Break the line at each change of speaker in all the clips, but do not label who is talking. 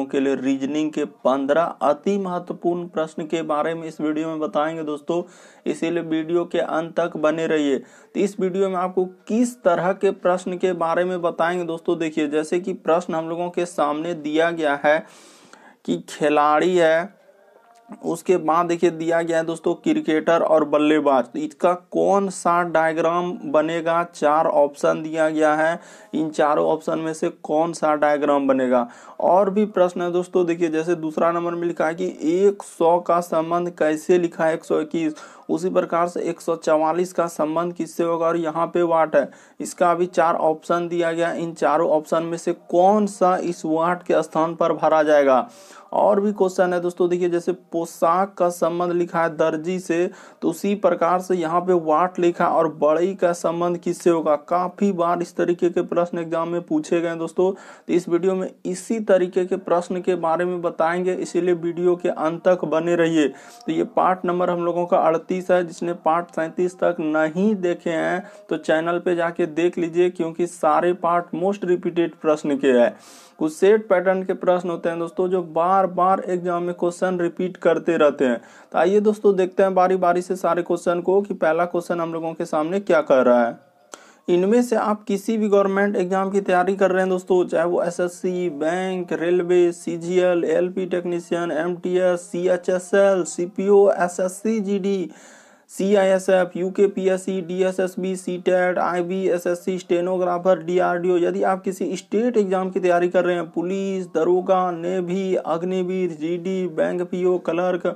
के लिए रीजनिंग के पंद्रह अति महत्वपूर्ण प्रश्न के बारे में इस वीडियो में बताएंगे दोस्तों इसीलिए वीडियो के अंत तक बने रहिए तो इस वीडियो में आपको किस तरह के प्रश्न के बारे में बताएंगे दोस्तों देखिए जैसे कि प्रश्न हम लोगों के सामने दिया गया है कि खिलाड़ी है उसके बाद देखिए दिया गया है दोस्तों क्रिकेटर और बल्लेबाज तो इसका कौन सा डायग्राम बनेगा चार ऑप्शन दिया गया है इन चारों ऑप्शन में से कौन सा डायग्राम बनेगा और भी प्रश्न है दोस्तों देखिए जैसे दूसरा नंबर में लिखा है कि एक सौ का संबंध कैसे लिखा है एक सौ इक्कीस उसी प्रकार से एक सौ चवालीस का संबंध किससे होगा और यहाँ पे वाट है इसका अभी चार ऑप्शन दिया गया इन चारों ऑप्शन में से कौन सा इस वाट के स्थान पर भरा जाएगा और भी क्वेश्चन है दोस्तों देखिए जैसे पोशाक का संबंध लिखा है दर्जी से तो उसी प्रकार से यहाँ पे वाट लिखा और बड़ई का संबंध किससे होगा काफी बार इस तरीके के प्रश्न एग्जाम में पूछे गए दोस्तों तो इस वीडियो में इसी तरीके के प्रश्न के बारे में बताएंगे इसीलिए वीडियो के अंत तक बने रहिए तो ये पार्ट नंबर हम लोगों का अड़तीस है जिसने पार्ट सैंतीस तक नहीं देखे हैं तो चैनल पे जाके देख लीजिए क्योंकि सारे पार्ट मोस्ट रिपीटेड प्रश्न के है कुछ सेट पैटर्न के प्रश्न होते हैं दोस्तों जो बार बार एग्जाम में क्वेश्चन रिपीट करते रहते हैं तो आइए दोस्तों देखते हैं बारी बारी से सारे क्वेश्चन को कि पहला क्वेश्चन हम लोगों के सामने क्या कर रहा है इनमें से आप किसी भी गवर्नमेंट एग्जाम की तैयारी कर रहे हैं दोस्तों चाहे वो SSC, bank railway CGL LP technician MTS CHSL CPO SSC GD S C I S F U K P S C D S S B C TET I B S S C stenographer D R D O यदि आप किसी state exam की तैयारी कर रहे हैं police दरोगा navy Agniveer G D bank P O clerk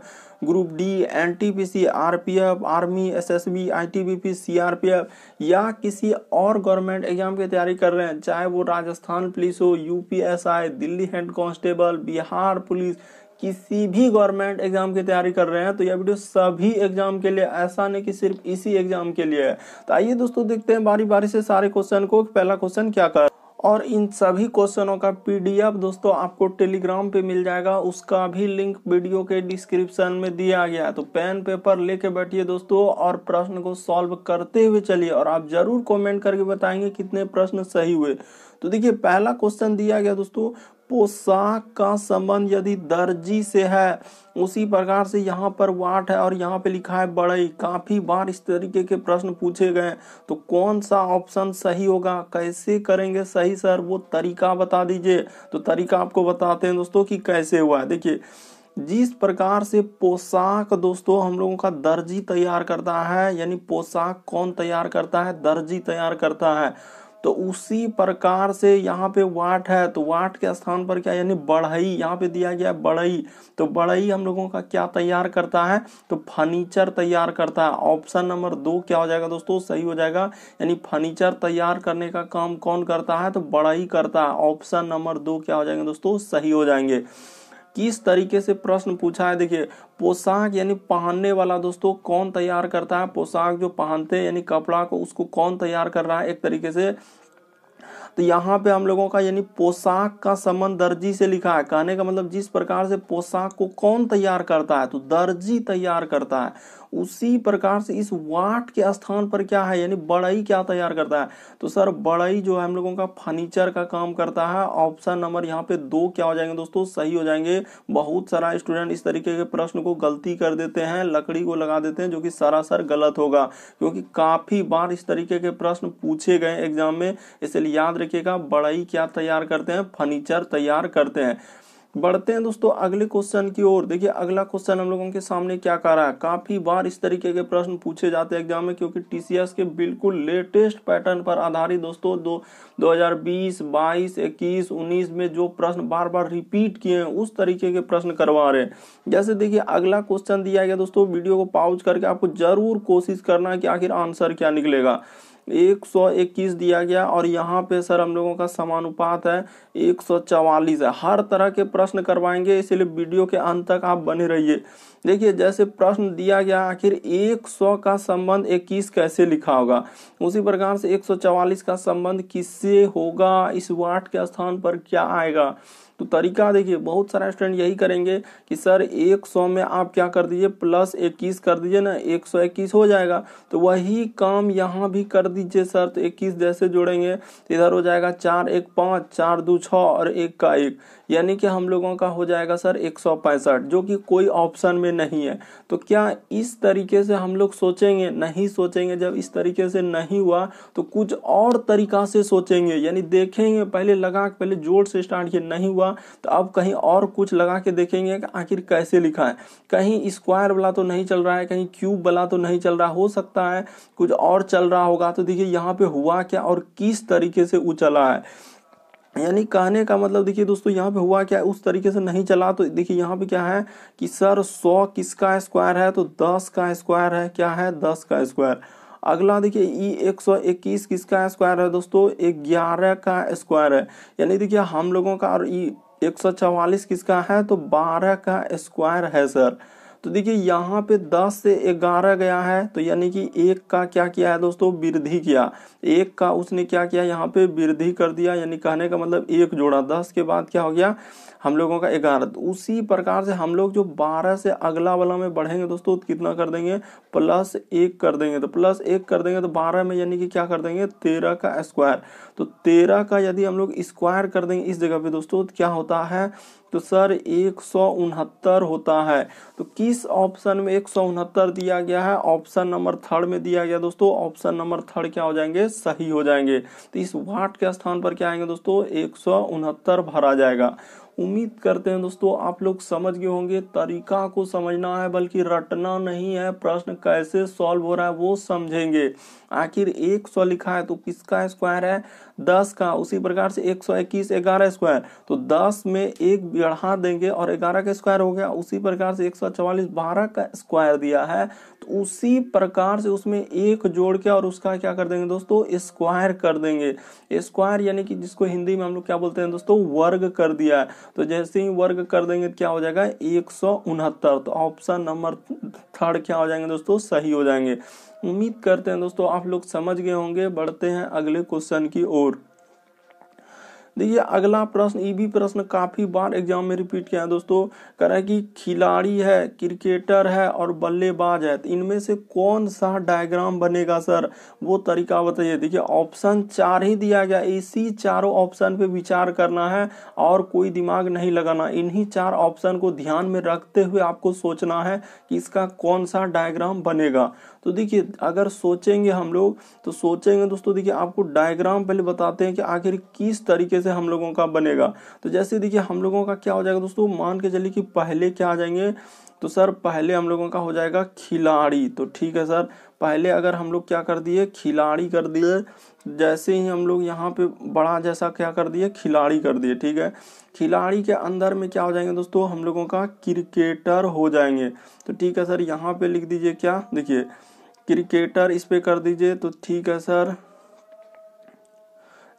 group D N T P C R P F army S S B I T B P C R P F या किसी और government exam की तैयारी कर रहे हैं चाहे वो राजस्थान पुलिस हो U P S I Delhi head constable Bihar police किसी भी गवर्नमेंट एग्जाम की तैयारी कर रहे हैं तो यह वीडियो सभी एग्जाम के लिए ऐसा नहीं कि सिर्फ इसी एग्जाम के लिए है तो आइए दोस्तों देखते हैं बारी बारी से सारे क्वेश्चन को पहला क्वेश्चन क्या कर और इन सभी क्वेश्चनों का पीडीएफ दोस्तों आपको टेलीग्राम पे मिल जाएगा उसका भी लिंक वीडियो के डिस्क्रिप्शन में दिया गया है तो पेन पेपर लेके बैठिए दोस्तों और प्रश्न को सॉल्व करते हुए चलिए और आप जरूर कमेंट करके बताएंगे कितने प्रश्न सही हुए तो देखिए पहला क्वेश्चन दिया गया दोस्तों पोशाक का संबंध यदि दर्जी से है उसी प्रकार से यहाँ पर वाट है और यहाँ पे लिखा है बड़ई काफ़ी बार इस तरीके के प्रश्न पूछे गए तो कौन सा ऑप्शन सही होगा कैसे करेंगे सही सर वो तरीका बता दीजिए तो तरीका आपको बताते हैं दोस्तों कि कैसे हुआ है देखिए जिस प्रकार से पोशाक दोस्तों हम लोगों का दर्जी तैयार करता है यानी पोशाक कौन तैयार करता है दर्जी तैयार करता है तो उसी प्रकार से यहाँ पे वाट है तो वाट के स्थान पर क्या यानी बढ़ई यहाँ पे दिया गया है बढ़ई तो बढ़ई हम लोगों का क्या तैयार करता है तो फर्नीचर तैयार करता है ऑप्शन नंबर दो क्या हो जाएगा दोस्तों सही हो जाएगा यानी फर्नीचर तैयार करने का काम कौन करता है तो बढ़ई करता है ऑप्शन नंबर दो क्या हो जाएंगे दोस्तों सही हो जाएंगे किस तरीके से प्रश्न पूछा है देखिए पोशाक यानी पहनने वाला दोस्तों कौन तैयार करता है पोशाक जो पहनते हैं यानी कपड़ा को उसको कौन तैयार कर रहा है एक तरीके से तो यहाँ पे हम लोगों का यानी पोशाक का संबंध दर्जी से लिखा है कहने का मतलब जिस प्रकार से पोशाक को कौन तैयार करता है तो दर्जी तैयार करता है उसी प्रकार से इस वाट के स्थान पर क्या है यानी बड़ई क्या तैयार करता है तो सर बड़ई जो है हम लोगों का फर्नीचर का काम करता है ऑप्शन नंबर यहाँ पे दो क्या हो जाएंगे दोस्तों सही हो जाएंगे बहुत सारा स्टूडेंट इस तरीके के प्रश्न को गलती कर देते हैं लकड़ी को लगा देते हैं जो कि सरासर गलत होगा क्योंकि काफी बार इस तरीके के प्रश्न पूछे गए एग्जाम में इसलिए याद रखिएगा बड़ई क्या तैयार करते हैं फर्नीचर तैयार करते हैं बढ़ते हैं दोस्तों अगले क्वेश्चन की ओर देखिए अगला क्वेश्चन हम लोगों के सामने क्या कर रहा है काफी बार इस तरीके के प्रश्न पूछे जाते हैं एग्जाम में क्योंकि टीसीएस के बिल्कुल लेटेस्ट पैटर्न पर आधारित दोस्तों दो 2020 बाईस 21 19 में जो प्रश्न बार बार रिपीट किए हैं उस तरीके के प्रश्न करवा रहे हैं जैसे देखिए अगला क्वेश्चन दिया गया दोस्तों वीडियो को पाउज करके आपको जरूर कोशिश करना है कि आखिर आंसर क्या निकलेगा एक सौ इक्कीस दिया गया और यहाँ पे सर हम लोगों का समानुपात है एक सौ चवालीस है हर तरह के प्रश्न करवाएंगे इसलिए वीडियो के अंत तक आप बने रहिए देखिए जैसे प्रश्न दिया गया आखिर 100 का संबंध 21 कैसे लिखा होगा उसी प्रकार से 144 का संबंध किससे होगा इस वाट के स्थान पर क्या आएगा तो तरीका देखिए बहुत सारे स्टूडेंट यही करेंगे कि सर 100 में आप क्या कर दीजिए प्लस 21 कर दीजिए ना एक इक्कीस हो जाएगा तो वही काम यहाँ भी कर दीजिए सर तो 21 जैसे जोड़ेंगे तो इधर हो जाएगा चार एक पाँच चार दो छः और एक का एक यानी कि हम लोगों का हो जाएगा सर एक जो कि कोई ऑप्शन में नहीं है तो क्या इस तरीके से हम लोग सोचेंगे नहीं सोचेंगे जब इस तरीके से नहीं हुआ तो कुछ और तरीका से सोचेंगे यानी देखेंगे पहले लगा पहले जोर से स्टार्ट किया नहीं हुआ तो अब कहीं और कुछ लगा के देखेंगे कि आखिर कैसे लिखा है कहीं स्क्वायर वाला तो नहीं चल रहा है कहीं क्यूब वाला तो नहीं चल रहा हो सकता है कुछ और चल रहा होगा तो देखिए यहाँ पे हुआ क्या और किस तरीके से उचला है यानी कहने का मतलब देखिए दोस्तों यहाँ पे हुआ क्या उस तरीके से नहीं चला तो देखिए यहाँ पे क्या है कि सर सौ किसका स्क्वायर है तो दस का स्क्वायर है क्या है दस का स्क्वायर अगला देखिए ई एक सौ इक्कीस किसका स्क्वायर है दोस्तों ग्यारह का स्क्वायर है यानी देखिए हम लोगों का और ई एक सौ चवालीस किसका है तो बारह का स्क्वायर है सर तो देखिए यहाँ पे दस से ग्यारह गया है तो यानी कि एक का क्या किया है दोस्तों वृद्धि किया एक का उसने क्या किया यहाँ पे वृद्धि कर दिया यानी कहने का मतलब एक जोड़ा दस के बाद क्या हो गया हम लोगों का ग्यारह तो उसी प्रकार से हम लोग जो बारह से अगला वाला में बढ़ेंगे दोस्तों तो कितना कर देंगे प्लस एक कर देंगे तो प्लस एक कर देंगे तो बारह में यानी कि क्या कर देंगे तेरह का स्क्वायर तो तेरह का यदि हम लोग स्क्वायर कर देंगे इस जगह पे दोस्तों तो क्या होता है तो सर एक होता है तो किस ऑप्शन में एक दिया गया है ऑप्शन नंबर थर्ड में दिया गया दोस्तों ऑप्शन नंबर थर्ड क्या हो जाएंगे सही हो जाएंगे तो इस वाट के स्थान पर क्या आएंगे दोस्तों एक भरा जाएगा उम्मीद करते हैं दोस्तों आप लोग समझ गए होंगे तरीका को समझना है बल्कि रटना नहीं है प्रश्न कैसे सॉल्व हो रहा है वो समझेंगे आखिर एक सौ लिखा है तो किसका स्क्वायर है दस का उसी प्रकार से एक सौ इक्कीस ग्यारह स्क्वायर तो दस में एक बढ़ा देंगे और ग्यारह का स्क्वायर हो गया उसी प्रकार से एक सौ चवालीस बारह का स्क्वायर दिया है तो उसी प्रकार से उसमें एक जोड़ के और उसका क्या कर देंगे दोस्तों स्क्वायर कर देंगे स्क्वायर यानी कि जिसको हिंदी में हम लोग क्या बोलते हैं दोस्तों वर्ग कर दिया है तो जैसे ही वर्ग कर देंगे तो क्या हो जाएगा एक तो ऑप्शन नंबर थर्ड क्या हो जाएंगे दोस्तों सही हो जाएंगे उम्मीद करते हैं दोस्तों आप लोग समझ गए होंगे बढ़ते हैं अगले क्वेश्चन की ओर देखिए अगला प्रश्न ये भी प्रश्न काफी बार एग्जाम में रिपीट किया है दोस्तों कह रहा है कि खिलाड़ी है क्रिकेटर है और बल्लेबाज है तो इनमें से कौन सा डायग्राम बनेगा सर वो तरीका बताइए देखिए ऑप्शन चार ही दिया गया इसी चारों ऑप्शन पे विचार करना है और कोई दिमाग नहीं लगाना इन्हीं चार ऑप्शन को ध्यान में रखते हुए आपको सोचना है कि इसका कौन सा डायग्राम बनेगा तो देखिए अगर सोचेंगे हम लोग तो सोचेंगे दोस्तों देखिए आपको डायग्राम पहले बताते हैं कि आखिर किस तरीके से हम लोगों का बनेगा तो जैसे देखिए हम लोगों का क्या हो जाएगा दोस्तों मान के चलिए कि पहले क्या आ जाएंगे तो सर पहले हम लोगों का हो जाएगा खिलाड़ी तो ठीक है सर पहले अगर हम लोग क्या कर दिए खिलाड़ी कर दिए जैसे ही हम लोग यहाँ पे बड़ा जैसा क्या कर दिए खिलाड़ी कर दिए ठीक है खिलाड़ी के अंदर में क्या हो जाएंगे दोस्तों हम लोगों का क्रिकेटर हो जाएंगे तो ठीक है सर यहाँ पे लिख दीजिए क्या देखिए क्रिकेटर इस पे कर दीजिए तो ठीक है सर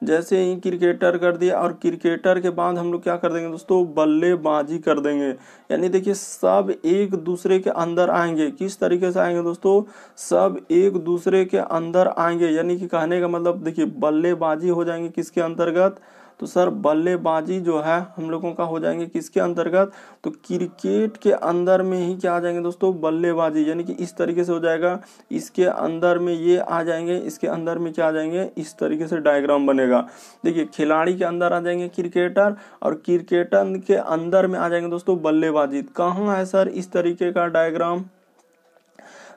जैसे ही क्रिकेटर कर दिया और क्रिकेटर के बाद हम लोग क्या कर देंगे दोस्तों बल्लेबाजी कर देंगे यानी देखिए सब एक दूसरे के अंदर आएंगे किस तरीके से आएंगे दोस्तों सब एक दूसरे के अंदर आएंगे यानी कि कहने का मतलब देखिए बल्लेबाजी हो जाएंगे किसके अंतर्गत तो सर बल्लेबाजी जो है हम लोगों का हो जाएंगे किसके अंतर्गत तो क्रिकेट के अंदर में ही क्या आ जाएंगे दोस्तों बल्लेबाजी यानी कि इस तरीके से हो जाएगा इसके अंदर में ये आ जाएंगे इसके अंदर में क्या आ जाएंगे इस तरीके से डायग्राम बनेगा देखिए खिलाड़ी के अंदर आ जाएंगे क्रिकेटर और क्रिकेटर के अंदर में आ जाएंगे दोस्तों बल्लेबाजी कहाँ है सर इस तरीके का डायग्राम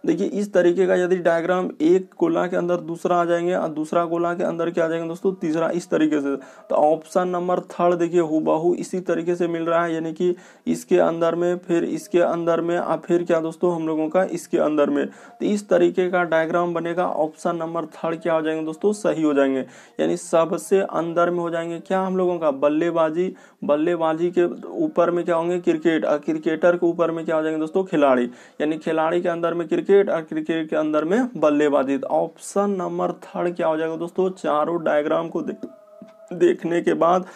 देखिए इस तरीके का यदि डायग्राम एक गोला के अंदर दूसरा आ जाएंगे और दूसरा गोला के अंदर क्या आ जाएंगे दोस्तों तीसरा इस तरीके से तो ऑप्शन नंबर थर्ड देखिए हुबाहू इसी तरीके से मिल रहा है यानी कि इसके अंदर में फिर इसके अंदर में और फिर क्या दोस्तों हम लोगों का इसके अंदर में तो इस तरीके का डायग्राम बनेगा ऑप्शन नंबर थर्ड क्या हो जाएंगे दोस्तों सही हो जाएंगे यानी सबसे अंदर में हो जाएंगे क्या हम लोगों का बल्लेबाजी बल्लेबाजी के ऊपर में क्या होंगे क्रिकेट और क्रिकेटर के ऊपर में क्या हो जाएंगे दोस्तों खिलाड़ी यानी खिलाड़ी के अंदर में क्रिकेट क्रिकेट और क्रिकेट के अंदर में बल्लेबाजी ऑप्शन नंबर थर्ड क्या हो जाएगा दोस्तों चारों डायग्राम को देखने के बाद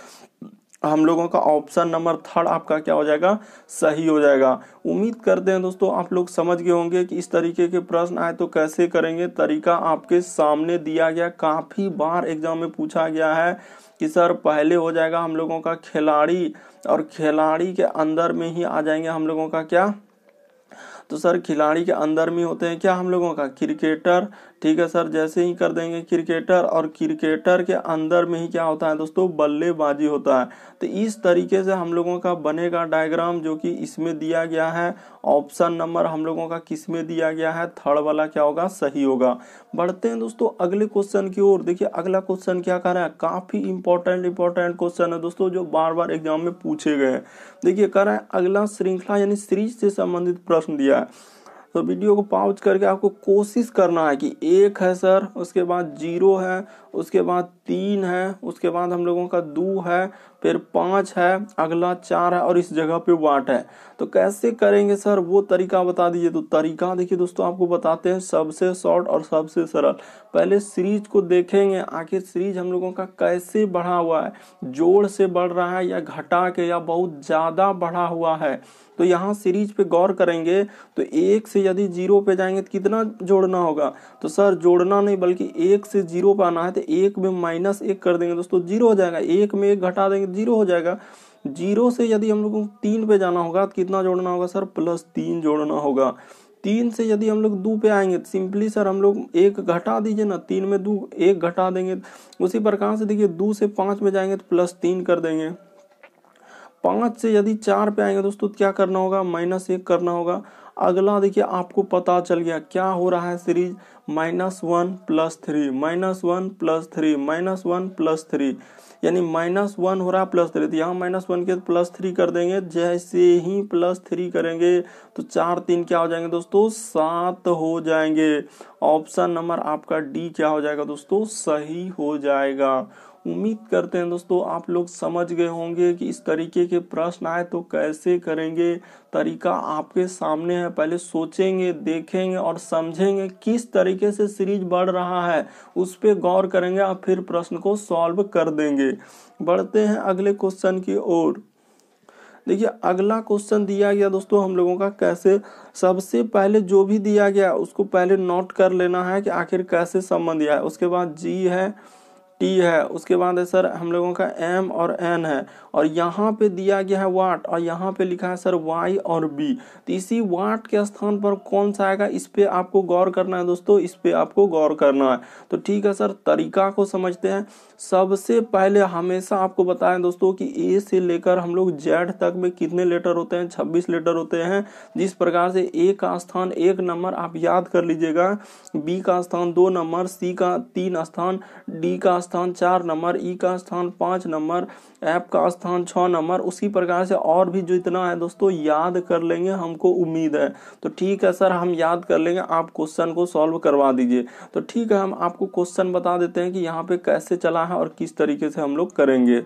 हम लोगों का ऑप्शन नंबर थर्ड आपका क्या हो जाएगा सही हो जाएगा उम्मीद करते हैं दोस्तों आप लोग समझ गए होंगे कि इस तरीके के प्रश्न आए तो कैसे करेंगे तरीका आपके सामने दिया गया काफ़ी बार एग्जाम में पूछा गया है कि सर पहले हो जाएगा हम लोगों का खिलाड़ी और खिलाड़ी के अंदर में ही आ जाएंगे हम लोगों का क्या तो सर खिलाड़ी के अंदर में होते हैं क्या हम लोगों का क्रिकेटर ठीक है सर जैसे ही कर देंगे क्रिकेटर और क्रिकेटर के अंदर में ही क्या होता है दोस्तों बल्लेबाजी होता है तो इस तरीके से हम लोगों का बनेगा डायग्राम जो कि इसमें दिया गया है ऑप्शन नंबर हम लोगों का किस में दिया गया है थर्ड वाला क्या होगा सही होगा बढ़ते हैं दोस्तों अगले क्वेश्चन की ओर देखिए अगला क्वेश्चन क्या कर रहा है काफी इंपॉर्टेंट इंपॉर्टेंट क्वेश्चन है दोस्तों जो बार बार एग्जाम में पूछे गए हैं देखिए कर रहा है अगला श्रृंखला यानी सीरीज से संबंधित प्रश्न दिया है तो वीडियो को पाउच करके आपको कोशिश करना है कि एक है सर उसके बाद जीरो है उसके बाद तीन है उसके बाद हम लोगों का दो है फिर पांच है अगला चार है और इस जगह पे वाट है तो कैसे करेंगे सर वो तरीका बता दीजिए तो तरीका देखिए दोस्तों आपको बताते हैं सबसे शॉर्ट और सबसे सरल पहले सीरीज को देखेंगे आखिर सीरीज हम लोगों का कैसे बढ़ा हुआ है जोड़ से बढ़ रहा है या घटा के या बहुत ज़्यादा बढ़ा हुआ है तो यहाँ सीरीज पे गौर करेंगे तो एक से यदि जीरो पे जाएंगे तो कितना जोड़ना होगा तो सर जोड़ना नहीं बल्कि एक से जीरो पे आना है तो एक में माइनस एक कर देंगे दोस्तों जीरो हो जाएगा एक में एक घटा देंगे जीरो हो जाएगा जीरो से यदि हम लोग को तीन पे जाना होगा तो कितना जोड़ना होगा सर प्लस तीन जोड़ना होगा तीन से यदि हम लोग दो पे आएंगे तो सिंपली सर हम लोग एक घटा दीजिए ना तीन में दो एक घटा देंगे तो उसी प्रकार से देखिए दो से पाँच में जाएंगे तो प्लस तीन कर देंगे पाँच से यदि चार पे आएंगे दोस्तों तो क्या करना होगा माइनस एक करना होगा अगला देखिए आपको पता चल गया क्या हो रहा है series minus one plus three minus one plus three minus one plus three यानी माइनस वन हो रहा है प्लस थ्री तो यहाँ माइनस वन के प्लस थ्री कर देंगे जैसे ही प्लस थ्री करेंगे तो चार तीन क्या हो जाएंगे दोस्तों सात हो जाएंगे ऑप्शन नंबर आपका डी क्या हो जाएगा दोस्तों सही हो जाएगा उम्मीद करते हैं दोस्तों आप लोग समझ गए होंगे कि इस तरीके के प्रश्न आए तो कैसे करेंगे तरीका आपके सामने है पहले सोचेंगे देखेंगे और समझेंगे किस तरीके से सीरीज बढ़ रहा है उस पर गौर करेंगे और फिर प्रश्न को सॉल्व कर देंगे बढ़ते हैं अगले क्वेश्चन की ओर देखिए अगला क्वेश्चन दिया गया दोस्तों हम लोगों का कैसे सबसे पहले जो भी दिया गया उसको पहले नोट कर लेना है कि आखिर कैसे संबंध दिया है उसके बाद जी है टी है उसके बाद है सर हम लोगों का एम और एन है और यहाँ पे दिया गया है वाट और यहाँ पे लिखा है सर वाई और बी तो इसी वाट के स्थान पर कौन सा आएगा इस पर आपको गौर करना है दोस्तों इस पर आपको गौर करना है तो ठीक है सर तरीका को समझते हैं सबसे पहले हमेशा आपको बताएं दोस्तों कि ए से लेकर हम लोग जेड तक में कितने लेटर होते हैं 26 लेटर होते हैं जिस प्रकार से ए का स्थान एक नंबर आप याद कर लीजिएगा बी का स्थान दो नंबर सी का तीन स्थान डी का स्थान चार नंबर ई e का स्थान पाँच नंबर ऐप का स्थान छः नंबर उसी प्रकार से और भी जो इतना है दोस्तों याद कर लेंगे हमको उम्मीद है तो ठीक है सर हम याद कर लेंगे आप क्वेश्चन को सॉल्व करवा दीजिए तो ठीक है हम आपको क्वेश्चन बता देते हैं कि यहाँ पे कैसे चला है और किस तरीके से हम लोग करेंगे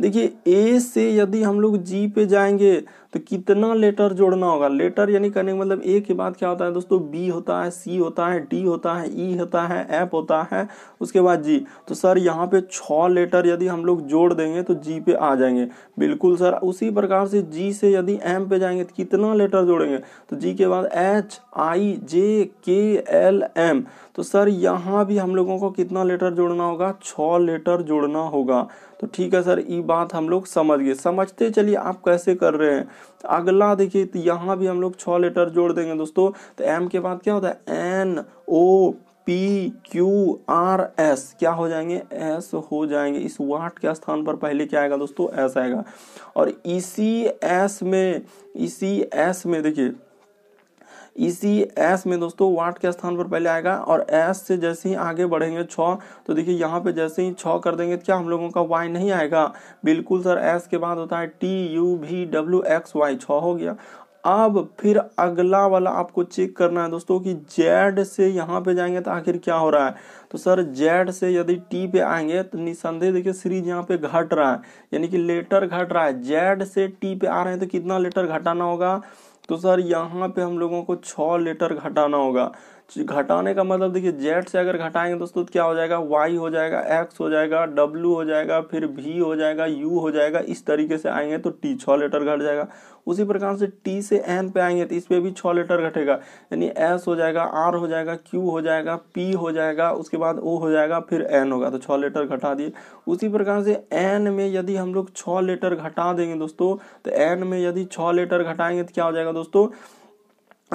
देखिए ए से यदि हम लोग जी पे जाएंगे तो कितना लेटर जोड़ना होगा लेटर यानी करने का मतलब ए के बाद क्या होता है दोस्तों बी होता है सी होता है डी होता है ई e होता है एफ होता है उसके बाद जी तो सर यहाँ पे छ लेटर यदि हम लोग जोड़ देंगे तो जी पे आ जाएंगे बिल्कुल सर उसी प्रकार से जी से यदि एम पे जाएंगे तो कितना लेटर जोड़ेंगे तो जी के बाद एच आई जे के एल एम तो सर यहाँ भी हम लोगों को कितना लेटर जोड़ना होगा छ लेटर जोड़ना होगा तो ठीक है सर ये बात हम लोग समझ गए समझते चलिए आप कैसे कर रहे हैं अगला तो देखिए तो यहाँ भी हम लोग छ लेटर जोड़ देंगे दोस्तों तो एम के बाद क्या होता है N O P Q R S क्या हो जाएंगे एस हो जाएंगे इस वाट के स्थान पर पहले क्या आएगा दोस्तों एस आएगा और इसी एस में इसी एस में देखिए इसी एस में दोस्तों वाट के स्थान पर पहले आएगा और एस से जैसे ही आगे बढ़ेंगे छ तो देखिए यहाँ पे जैसे ही छ कर देंगे तो क्या हम लोगों का वाई नहीं आएगा बिल्कुल सर एस के बाद होता है T U V W X Y छ हो गया अब फिर अगला वाला आपको चेक करना है दोस्तों कि जेड से यहाँ पे जाएंगे तो आखिर क्या हो रहा है तो सर जेड से यदि टी पे आएंगे तो निसंदेह देखिए सीरीज यहाँ पे घट रहा है यानी कि लेटर घट रहा है जेड से टी पे आ रहे हैं तो कितना लेटर घटाना होगा तो सर यहाँ पे हम लोगों को छ लेटर घटाना होगा घटाने का मतलब देखिए जेड से अगर घटाएंगे दोस्तों तो क्या हो जाएगा वाई हो जाएगा एक्स हो जाएगा डब्ल्यू हो जाएगा फिर भी हो जाएगा यू हो जाएगा इस तरीके से आएंगे तो टी छः लेटर घट जाएगा उसी प्रकार से टी से एन पे आएंगे तो इस पर भी छः लेटर घटेगा यानी एस हो जाएगा आर हो जाएगा क्यू हो जाएगा पी हो जाएगा उसके बाद ओ हो जाएगा फिर एन होगा तो छः लेटर घटा दिए उसी प्रकार से एन में यदि हम लोग छः लेटर घटा देंगे दोस्तों तो एन में यदि छः लेटर घटाएंगे तो क्या हो जाएगा दोस्तों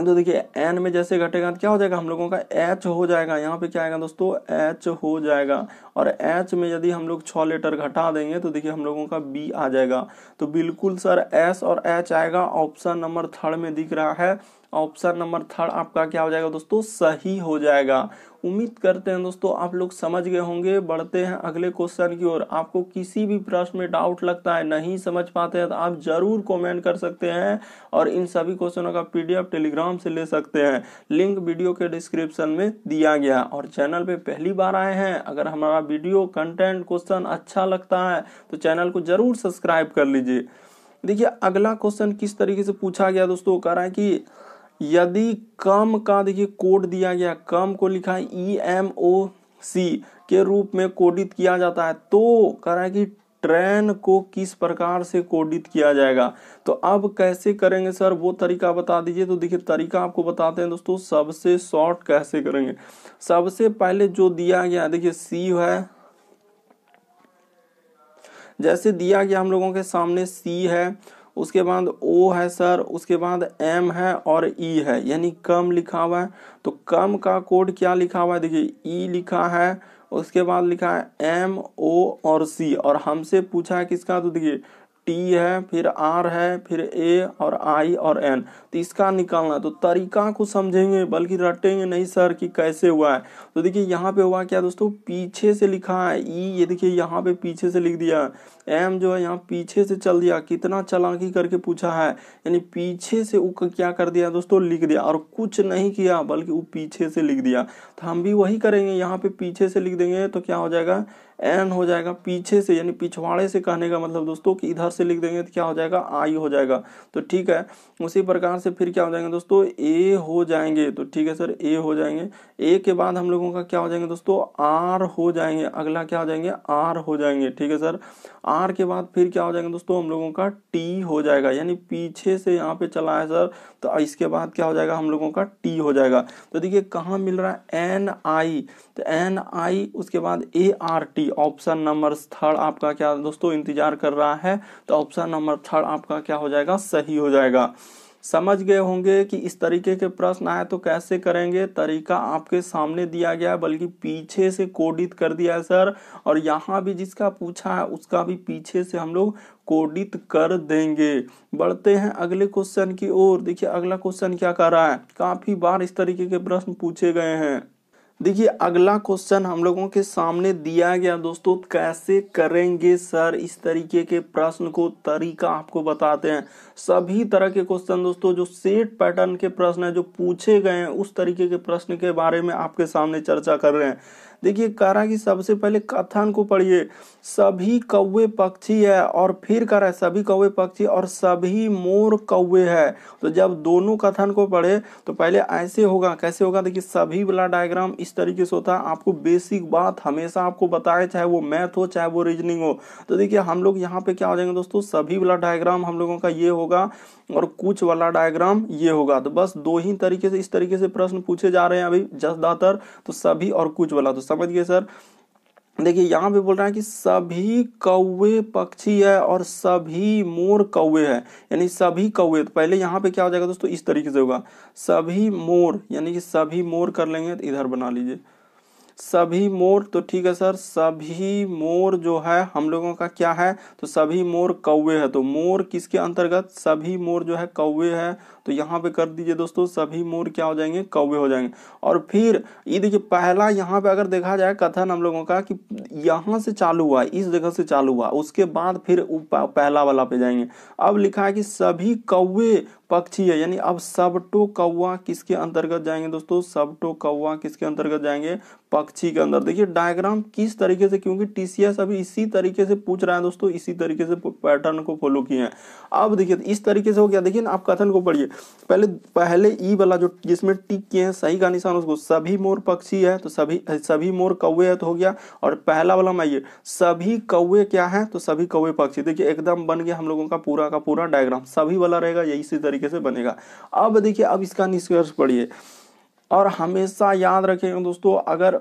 तो देखिए एन में जैसे घटेगा तो क्या हो जाएगा हम लोगों का एच हो जाएगा यहाँ पे क्या आएगा दोस्तों एच हो जाएगा और एच में यदि हम लोग छः लेटर घटा देंगे तो देखिए हम लोगों का बी आ जाएगा तो बिल्कुल सर एस और एच आएगा ऑप्शन नंबर थर्ड में दिख रहा है ऑप्शन नंबर थर्ड आपका क्या हो जाएगा दोस्तों सही हो जाएगा उम्मीद करते हैं दोस्तों आप लोग समझ गए होंगे बढ़ते हैं अगले क्वेश्चन की ओर आपको किसी भी प्रश्न में डाउट लगता है नहीं समझ पाते हैं तो आप जरूर कमेंट कर सकते हैं और इन सभी क्वेश्चनों का पीडीएफ टेलीग्राम से ले सकते हैं लिंक वीडियो के डिस्क्रिप्शन में दिया गया और चैनल पे पहली बार आए हैं अगर हमारा वीडियो कंटेंट क्वेश्चन अच्छा लगता है तो चैनल को जरूर सब्सक्राइब कर लीजिए देखिए अगला क्वेश्चन किस तरीके से पूछा गया दोस्तों कह रहा है कि यदि कम का देखिए कोड दिया गया कम को लिखा है ई एम ओ सी के रूप में कोडित किया जाता है तो कह रहा है कि ट्रेन को किस प्रकार से कोडित किया जाएगा तो अब कैसे करेंगे सर वो तरीका बता दीजिए तो देखिए तरीका आपको बताते हैं दोस्तों सबसे शॉर्ट कैसे करेंगे सबसे पहले जो दिया गया देखिए सी है जैसे दिया गया हम लोगों के सामने सी है उसके बाद ओ है सर उसके बाद एम है और ई e है यानी कम लिखा हुआ है तो कम का कोड क्या लिखा हुआ है देखिए ई e लिखा है उसके बाद लिखा है एम ओ और सी और हमसे पूछा है किसका तो देखिए टी है फिर आर है फिर ए और आई और एन तो इसका निकालना तो तरीका को समझेंगे बल्कि रटेंगे नहीं सर कि कैसे हुआ है तो देखिए यहाँ पे हुआ क्या दोस्तों पीछे से लिखा है ई e। ये देखिए यहाँ पे पीछे से लिख दिया एम जो है यहाँ पीछे से चल दिया कितना चलाकी करके पूछा है यानी पीछे से वो क्या कर दिया दोस्तों लिख दिया और कुछ नहीं किया बल्कि वो पीछे से लिख दिया तो हम भी वही करेंगे यहाँ पे पीछे से लिख देंगे तो क्या हो जाएगा एन हो जाएगा पीछे से यानी पिछवाड़े से कहने का मतलब दोस्तों कि इधर से लिख देंगे तो क्या हो जाएगा आई हो जाएगा तो ठीक है उसी प्रकार से फिर क्या हो जाएंगे दोस्तों ए हो जाएंगे तो ठीक है सर ए हो जाएंगे ए के बाद हम लोगों का क्या हो जाएंगे दोस्तों आर हो जाएंगे अगला क्या हो जाएंगे आर हो जाएंगे ठीक है सर आर के बाद फिर क्या हो जाएंगे दोस्तों हम लोगों का टी हो जाएगा यानी पीछे से यहाँ पे चला है सर तो इसके बाद क्या हो जाएगा हम लोगों का टी हो जाएगा तो देखिए कहाँ मिल रहा है एन आई तो एन आई उसके बाद A R T option number third आपका क्या दोस्तों इंतजार कर रहा है तो ऑप्शन नंबर थर्ड आपका क्या हो जाएगा सही हो जाएगा समझ गए होंगे कि इस तरीके के प्रश्न आए तो कैसे करेंगे तरीका आपके सामने दिया गया है बल्कि पीछे से कोडित कर दिया है सर और यहाँ भी जिसका पूछा है उसका भी पीछे से हम लोग कोडित कर देंगे बढ़ते हैं अगले क्वेश्चन की ओर देखिए अगला क्वेश्चन क्या कर रहा है काफी बार इस तरीके के प्रश्न पूछे गए हैं देखिए अगला क्वेश्चन हम लोगों के सामने दिया गया दोस्तों कैसे करेंगे सर इस तरीके के प्रश्न को तरीका आपको बताते हैं सभी तरह के क्वेश्चन दोस्तों जो सेट पैटर्न के प्रश्न है जो पूछे गए हैं उस तरीके के प्रश्न के बारे में आपके सामने चर्चा कर रहे हैं देखिए कह की सबसे पहले कथन को पढ़िए सभी कौवे पक्षी है और फिर कह रहा है सभी कौवे पक्षी और सभी मोर कौवे है तो जब दोनों कथन को पढ़े तो पहले ऐसे होगा कैसे होगा देखिए सभी वाला डायग्राम इस तरीके से होता है आपको बेसिक बात हमेशा आपको बताए चाहे वो मैथ हो चाहे वो रीजनिंग हो तो देखिए हम लोग यहाँ पे क्या हो जाएंगे दोस्तों सभी वाला डायग्राम हम लोगों का ये होगा और कुछ वाला डायग्राम ये होगा तो बस दो ही तरीके से इस तरीके से प्रश्न पूछे जा रहे हैं अभी ज्यादातर तो सभी और कुछ वाला तो गए सर देखिए यहाँ पे बोल रहा है कि सभी कौवे पक्षी है और सभी मोर कौवे है यानी सभी कौवे तो पहले यहाँ पे क्या हो जाएगा दोस्तों इस तरीके से होगा सभी मोर यानी कि सभी मोर कर लेंगे तो इधर बना लीजिए सभी मोर तो ठीक है सर सभी मोर जो है हम लोगों का क्या है तो सभी मोर कौवे है तो मोर किसके अंतर्गत सभी मोर जो है कौवे है तो यहाँ पे कर दीजिए दोस्तों सभी मोर क्या हो जाएंगे कौवे हो जाएंगे और फिर ये देखिए पहला यहाँ पे अगर देखा जाए कथन हम लोगों का कि यहाँ से चालू हुआ इस जगह से चालू हुआ उसके बाद फिर पहला वाला पे जाएंगे अब लिखा है कि सभी कौवे पक्षी है यानी अब सबटो कौवा किसके अंतर्गत जाएंगे दोस्तों सबटो कौवा किसके अंतर्गत जाएंगे पक्षी के अंदर देखिए डायग्राम किस तरीके से क्योंकि टीसीएस अभी इसी तरीके से पूछ रहा है दोस्तों इसी तरीके से पैटर्न को फॉलो किए हैं अब देखिए इस तरीके से हो गया देखिए आप कथन को पढ़िए पहले पहले ई e वाला जो जिसमें टिक किए हैं सही का निशान उसको सभी मोर पक्षी है तो सभी सभी मोर कौवे है तो हो गया और पहला वाला में ये सभी कौवे क्या है तो सभी कौवे पक्षी देखिए एकदम बन गया हम लोगों का पूरा का पूरा डायग्राम सभी वाला रहेगा यही इसी तरीके तरीके से बनेगा अब देखिए अब इसका निष्कर्ष पढ़िए और हमेशा याद रखेंगे दोस्तों अगर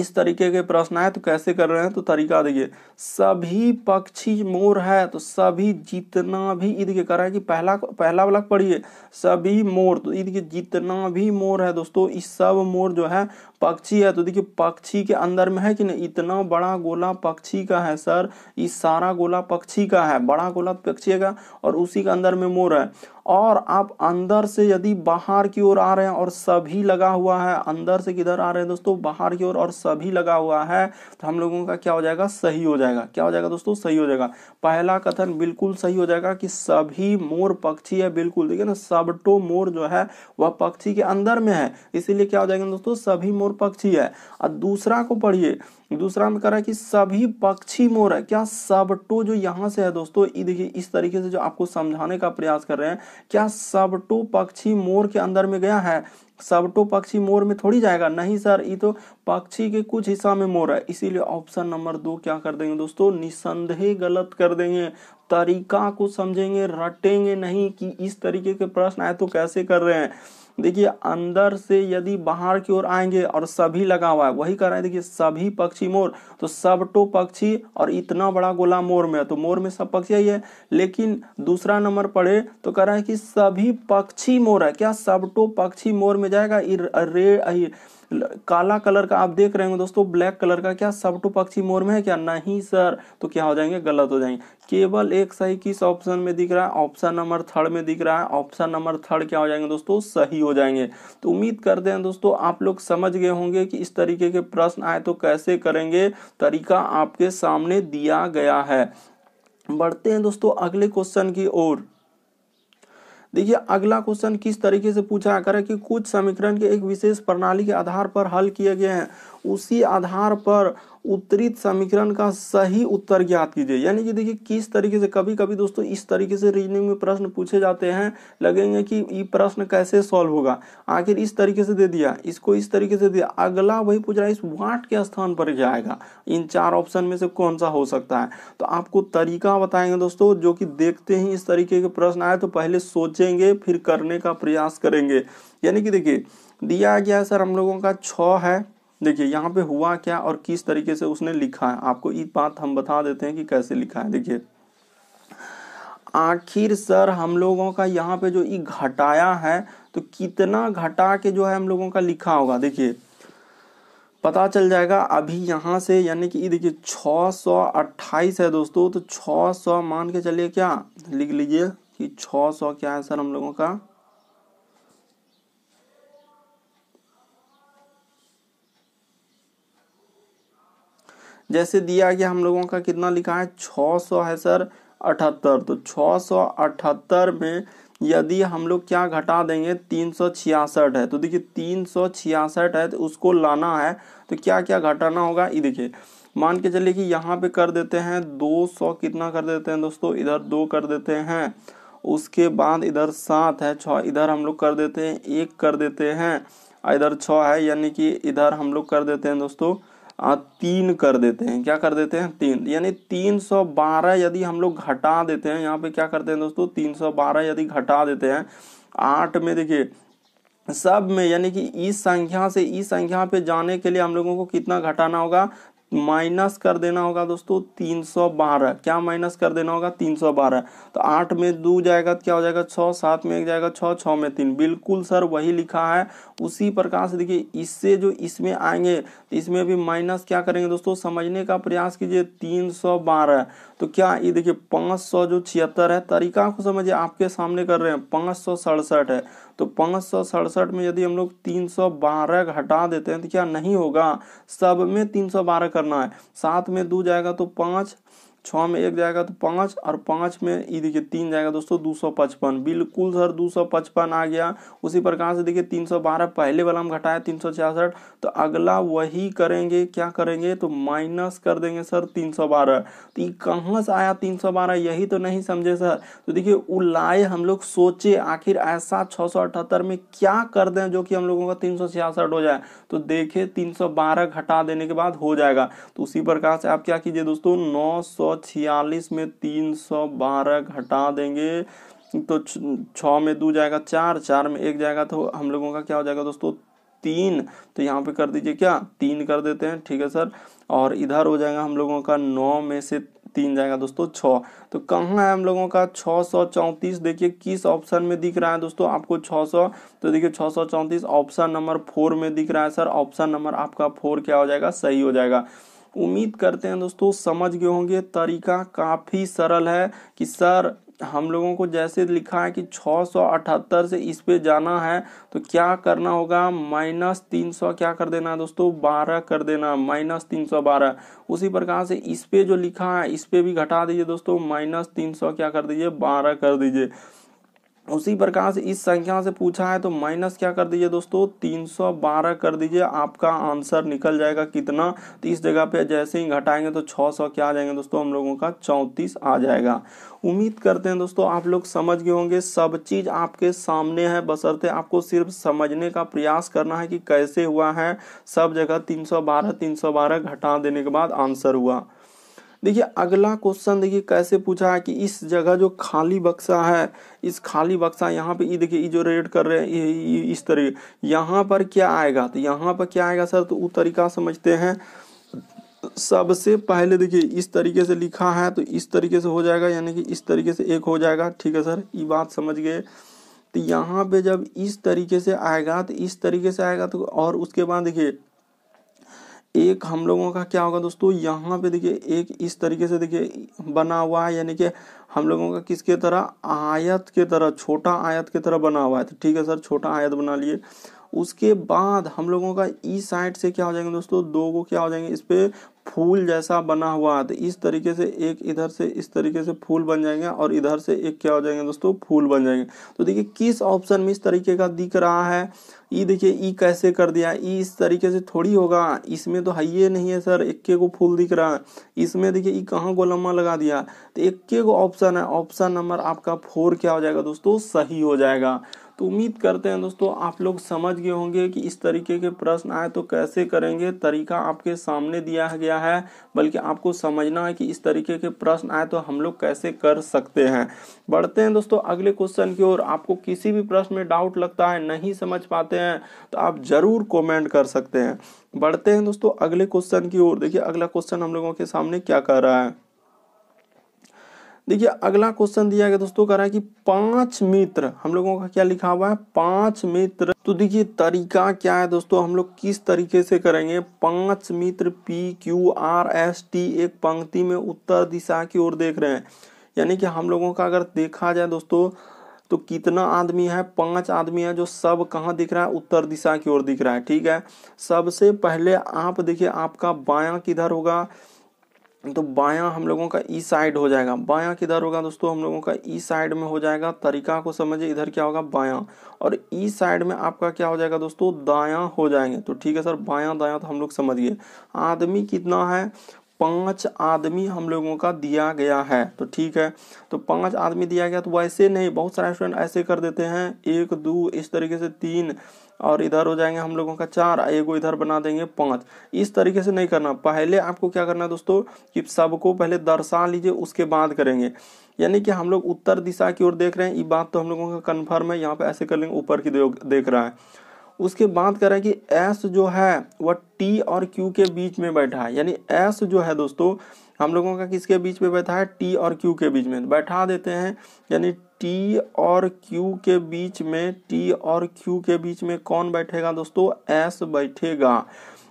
इस तरीके के प्रश्न आए तो कैसे कर रहे हैं तो तरीका देखिए सभी पक्षी मोर है तो सभी जितना भी ईद के कर रहे हैं कि पहला पहला वाला पढ़िए सभी मोर तो ईद के जितना भी मोर है दोस्तों इस सब मोर जो है पक्षी है तो देखिए पक्षी के अंदर में है कि नहीं इतना बड़ा गोला पक्षी का है सर इस सारा गोला पक्षी का है बड़ा गोला पक्षी का और उसी के अंदर में मोर है और आप अंदर से यदि बाहर की ओर आ रहे हैं और सभी लगा हुआ है अंदर से किधर आ रहे हैं दोस्तों बाहर की ओर और सभी लगा हुआ है तो हम लोगों का क्या हो जाएगा सही हो जाएगा क्या हो जाएगा दोस्तों सही हो जाएगा पहला कथन बिल्कुल सही हो जाएगा कि सभी मोर पक्षी है बिल्कुल देखिए ना सबटो मोर जो है वह पक्षी के अंदर में है इसीलिए क्या हो जाएगा दोस्तों सभी मोर पक्षी है और दूसरा को पढ़िए दूसरा में कह रहा है कि सभी पक्षी मोर है क्या सबटो जो यहाँ से है दोस्तों देखिए इस तरीके से जो आपको समझाने का प्रयास कर रहे हैं क्या सबटो पक्षी मोर के अंदर में गया है सबटो पक्षी मोर में थोड़ी जाएगा नहीं सर ये तो पक्षी के कुछ हिस्सा में मोर है इसीलिए ऑप्शन नंबर दो क्या कर देंगे दोस्तों निसंदेह गलत कर देंगे तरीका को समझेंगे रटेंगे नहीं कि इस तरीके के प्रश्न आए तो कैसे कर रहे हैं देखिए अंदर से यदि बाहर की ओर आएंगे और सभी लगा हुआ है वही कह रहे हैं देखिए सभी पक्षी मोर तो सब तो पक्षी और इतना बड़ा गोला मोर में तो मोर में सब पक्षी ही है लेकिन दूसरा नंबर पढ़े तो कह रहा है कि सभी पक्षी मोर है क्या सब तो पक्षी मोर में जाएगा काला कलर का आप देख रहे हो दोस्तों ब्लैक कलर का क्या सबटू पक्षी मोर में है क्या नहीं सर तो क्या हो जाएंगे गलत हो जाएंगे केवल एक सही किस ऑप्शन में दिख रहा है ऑप्शन नंबर थर्ड में दिख रहा है ऑप्शन नंबर थर्ड क्या हो जाएंगे दोस्तों सही हो जाएंगे तो उम्मीद करते हैं दोस्तों आप लोग समझ गए होंगे कि इस तरीके के प्रश्न आए तो कैसे करेंगे तरीका आपके सामने दिया गया है बढ़ते हैं दोस्तों अगले क्वेश्चन की ओर देखिए अगला क्वेश्चन किस तरीके से पूछा आकर है कि कुछ समीकरण के एक विशेष प्रणाली के आधार पर हल किए गए हैं उसी आधार पर उत्तरित समीकरण का सही उत्तर ज्ञात कीजिए यानी कि देखिए किस तरीके से कभी कभी दोस्तों इस तरीके से रीजनिंग में प्रश्न पूछे जाते हैं लगेंगे कि ये प्रश्न कैसे सॉल्व होगा आखिर इस तरीके से दे दिया इसको इस तरीके से दिया अगला वही पूछ रहा है इस वाट के स्थान पर क्या आएगा इन चार ऑप्शन में से कौन सा हो सकता है तो आपको तरीका बताएंगे दोस्तों जो कि देखते ही इस तरीके के प्रश्न आए तो पहले सोचेंगे फिर करने का प्रयास करेंगे यानी कि देखिए दिया गया सर हम लोगों का छ है देखिए यहाँ पे हुआ क्या और किस तरीके से उसने लिखा है आपको ये बात हम बता देते हैं कि कैसे लिखा है देखिए आखिर सर हम लोगों का यहाँ पे जो ये घटाया है तो कितना घटा के जो है हम लोगों का लिखा होगा देखिए पता चल जाएगा अभी यहाँ से यानी कि देखिए 628 है दोस्तों तो 600 मान के चलिए क्या लिख लीजिए कि 600 क्या है सर हम लोगों का जैसे दिया गया हम लोगों का कितना लिखा है 600 है सर अठहत्तर तो 678 में यदि हम लोग क्या घटा देंगे तीन है तो देखिए तीन है तो उसको लाना है तो क्या क्या घटाना होगा ये देखिए मान के चलिए कि यहाँ पे कर देते हैं 200 कितना कर देते हैं दोस्तों इधर दो कर देते हैं उसके बाद इधर सात है छः इधर हम लोग कर देते हैं एक कर देते हैं इधर छः है यानी कि इधर हम लोग कर देते हैं दोस्तों आ, हाँ, तीन कर देते हैं क्या कर देते हैं तीन यानी तीन सौ बारह यदि हम लोग घटा देते हैं यहाँ पे क्या करते हैं दोस्तों तीन सौ बारह यदि घटा देते हैं आठ में देखिए सब में यानी कि इस संख्या से इस संख्या पे जाने के लिए हम लोगों को कितना घटाना होगा माइनस कर देना होगा दोस्तों तीन सौ बारह क्या माइनस कर देना होगा तीन सौ बारह तो आठ में दो जाएगा तो क्या हो जाएगा छः सात में एक जाएगा छः छः में तीन बिल्कुल सर वही लिखा है उसी प्रकार से देखिए इससे जो इसमें आएंगे तो इसमें भी माइनस क्या करेंगे दोस्तों समझने का प्रयास कीजिए तीन सौ बारह तो क्या ये देखिए पाँच सौ जो छिहत्तर है तरीका को समझिए आपके सामने कर रहे हैं पाँच सौ सड़सठ है तो पाँच सौ सड़सठ में यदि हम लोग तीन सौ बारह घटा देते हैं तो क्या नहीं होगा सब में तीन सौ बारह कर करना है सात में दू जाएगा तो पाँच छः में एक जाएगा तो पाँच और पाँच में ये देखिए तीन जाएगा दोस्तों दो सौ पचपन बिल्कुल सर दो सौ पचपन आ गया उसी प्रकार से देखिए तीन सौ बारह पहले वाला हम घटाया तीन सौ छियासठ तो अगला वही करेंगे क्या करेंगे तो माइनस कर देंगे सर तीन सौ बारह तो ये कहाँ से आया तीन सौ बारह यही तो नहीं समझे सर तो देखिए लाए हम लोग सोचे आखिर ऐसा छः सौ अठहत्तर में क्या कर दें जो कि हम लोगों का तीन सौ छियासठ हो जाए तो देखे तीन सौ बारह घटा देने के बाद हो जाएगा तो उसी प्रकार से आप क्या कीजिए दोस्तों नौ सौ छियालीस में तीन सौ बारह घटा देंगे तो छ में दो जाएगा चार चार में एक जाएगा तो हम लोगों का क्या हो जाएगा दोस्तों तीन तो यहाँ पे कर दीजिए क्या तीन कर देते हैं ठीक है सर और इधर हो जाएगा हम लोगों का नौ में से तीन जाएगा दोस्तों छ तो कहाँ है हम लोगों का छः सौ चौंतीस देखिए किस ऑप्शन में दिख रहा है दोस्तों आपको छः सौ तो देखिए छः सौ चौंतीस ऑप्शन नंबर फोर में दिख रहा है सर ऑप्शन नंबर आपका फोर क्या हो जाएगा सही हो जाएगा उम्मीद करते हैं दोस्तों समझ गए होंगे तरीका काफ़ी सरल है कि सर हम लोगों को जैसे लिखा है कि 678 से इस पे जाना है तो क्या करना होगा माइनस 300 क्या कर देना है दोस्तों 12 कर देना माइनस 312 उसी प्रकार से इस पे जो लिखा है इस पे भी घटा दीजिए दोस्तों माइनस 300 क्या कर दीजिए 12 कर दीजिए उसी प्रकार से इस संख्या से पूछा है तो माइनस क्या कर दीजिए दोस्तों 312 कर दीजिए आपका आंसर निकल जाएगा कितना तो इस जगह पे जैसे ही घटाएंगे तो 600 क्या आ जाएंगे दोस्तों हम लोगों का 34 आ जाएगा उम्मीद करते हैं दोस्तों आप लोग समझ गए होंगे सब चीज़ आपके सामने है बसरते आपको सिर्फ समझने का प्रयास करना है कि कैसे हुआ है सब जगह सौ बारह घटा देने के बाद आंसर हुआ देखिए अगला क्वेश्चन देखिए कैसे पूछा है कि इस जगह जो खाली बक्सा है इस खाली बक्सा यहाँ पे ये देखिए ये जो रेड कर रहे हैं ये इस तरीके यहाँ पर क्या आएगा तो यहाँ पर क्या आएगा सर तो वो तरीका समझते हैं सबसे पहले देखिए इस तरीके से लिखा है तो इस तरीके से हो जाएगा यानी कि इस तरीके से एक हो जाएगा ठीक है सर ये बात समझ गए तो यहाँ पे जब इस तरीके से आएगा तो इस तरीके से आएगा तो और उसके बाद देखिए एक हम लोगों का क्या होगा दोस्तों यहाँ पे देखिए एक इस तरीके से देखिए बना हुआ है यानी कि हम लोगों का किसके तरह आयत के तरह छोटा आयत के तरह बना हुआ है तो ठीक है सर छोटा आयत बना लिए उसके बाद हम लोगों का ई साइड से क्या हो जाएंगे दोस्तों दो को क्या हो जाएंगे इस पर फूल जैसा बना हुआ तो इस तरीके से एक इधर से इस तरीके से फूल बन जाएंगे और इधर से एक क्या हो जाएंगे दोस्तों फूल बन जाएंगे तो देखिए किस ऑप्शन में इस तरीके का दिख रहा है ई देखिए ई कैसे कर दिया ई इस तरीके से थोड़ी होगा इसमें तो ये नहीं है सर इक्के को फूल दिख रहा है इसमें देखिए ई कहाँ को लम्बा लगा दिया तो इक्के को ऑप्शन है ऑप्शन नंबर आपका फोर क्या हो जाएगा दोस्तों सही हो जाएगा तो उम्मीद करते हैं दोस्तों आप लोग समझ गए होंगे कि इस तरीके के प्रश्न आए तो कैसे करेंगे तरीका आपके सामने दिया गया है बल्कि आपको समझना है कि इस तरीके के प्रश्न आए तो हम लोग कैसे कर सकते हैं बढ़ते हैं दोस्तों अगले क्वेश्चन की ओर आपको किसी भी प्रश्न में डाउट लगता है नहीं समझ पाते हैं तो आप ज़रूर कॉमेंट कर सकते हैं बढ़ते हैं दोस्तों अगले क्वेश्चन की ओर देखिए अगला क्वेश्चन हम लोगों के सामने क्या कर रहा है देखिए अगला क्वेश्चन दिया गया दोस्तों कह रहा है कि पांच मित्र हम लोगों का क्या लिखा हुआ है पांच मित्र तो देखिए तरीका क्या है दोस्तों हम लोग किस तरीके से करेंगे पांच मित्र P Q R S T एक पंक्ति में उत्तर दिशा की ओर देख रहे हैं यानी कि हम लोगों का अगर देखा जाए दोस्तों तो कितना आदमी है पांच आदमी है जो सब कहाँ दिख रहा है उत्तर दिशा की ओर दिख रहा है ठीक है सबसे पहले आप देखिए आपका बाया किधर होगा तो बायां हम लोगों का ई साइड हो जाएगा बायां किधर होगा दोस्तों हम लोगों का ई साइड में हो जाएगा तरीका को समझिए इधर क्या होगा बायां और ई साइड में आपका क्या हो जाएगा दोस्तों दायां हो जाएंगे तो ठीक है सर बायां दायां तो हम लोग समझिए आदमी कितना है पांच आदमी हम लोगों का दिया गया है तो ठीक है तो पांच आदमी दिया गया तो वैसे नहीं बहुत सारे स्टूडेंट ऐसे कर देते हैं एक दो इस तरीके से तीन और इधर हो जाएंगे हम लोगों का चार एगो इधर बना देंगे पाँच इस तरीके से नहीं करना पहले आपको क्या करना है दोस्तों कि सबको पहले दर्शा लीजिए उसके बाद करेंगे यानी कि हम लोग उत्तर दिशा की ओर देख रहे हैं ये बात तो हम लोगों का कन्फर्म है यहाँ पे ऐसे कर लेंगे ऊपर की देख रहा है उसके बाद करें कि एस जो है वह टी और क्यू के बीच में बैठा है यानी एस जो है दोस्तों हम लोगों का किसके बीच में बैठा है टी और क्यू के बीच में बैठा देते हैं यानी टी और क्यू के बीच में टी और क्यू के बीच में कौन बैठेगा दोस्तों एस बैठेगा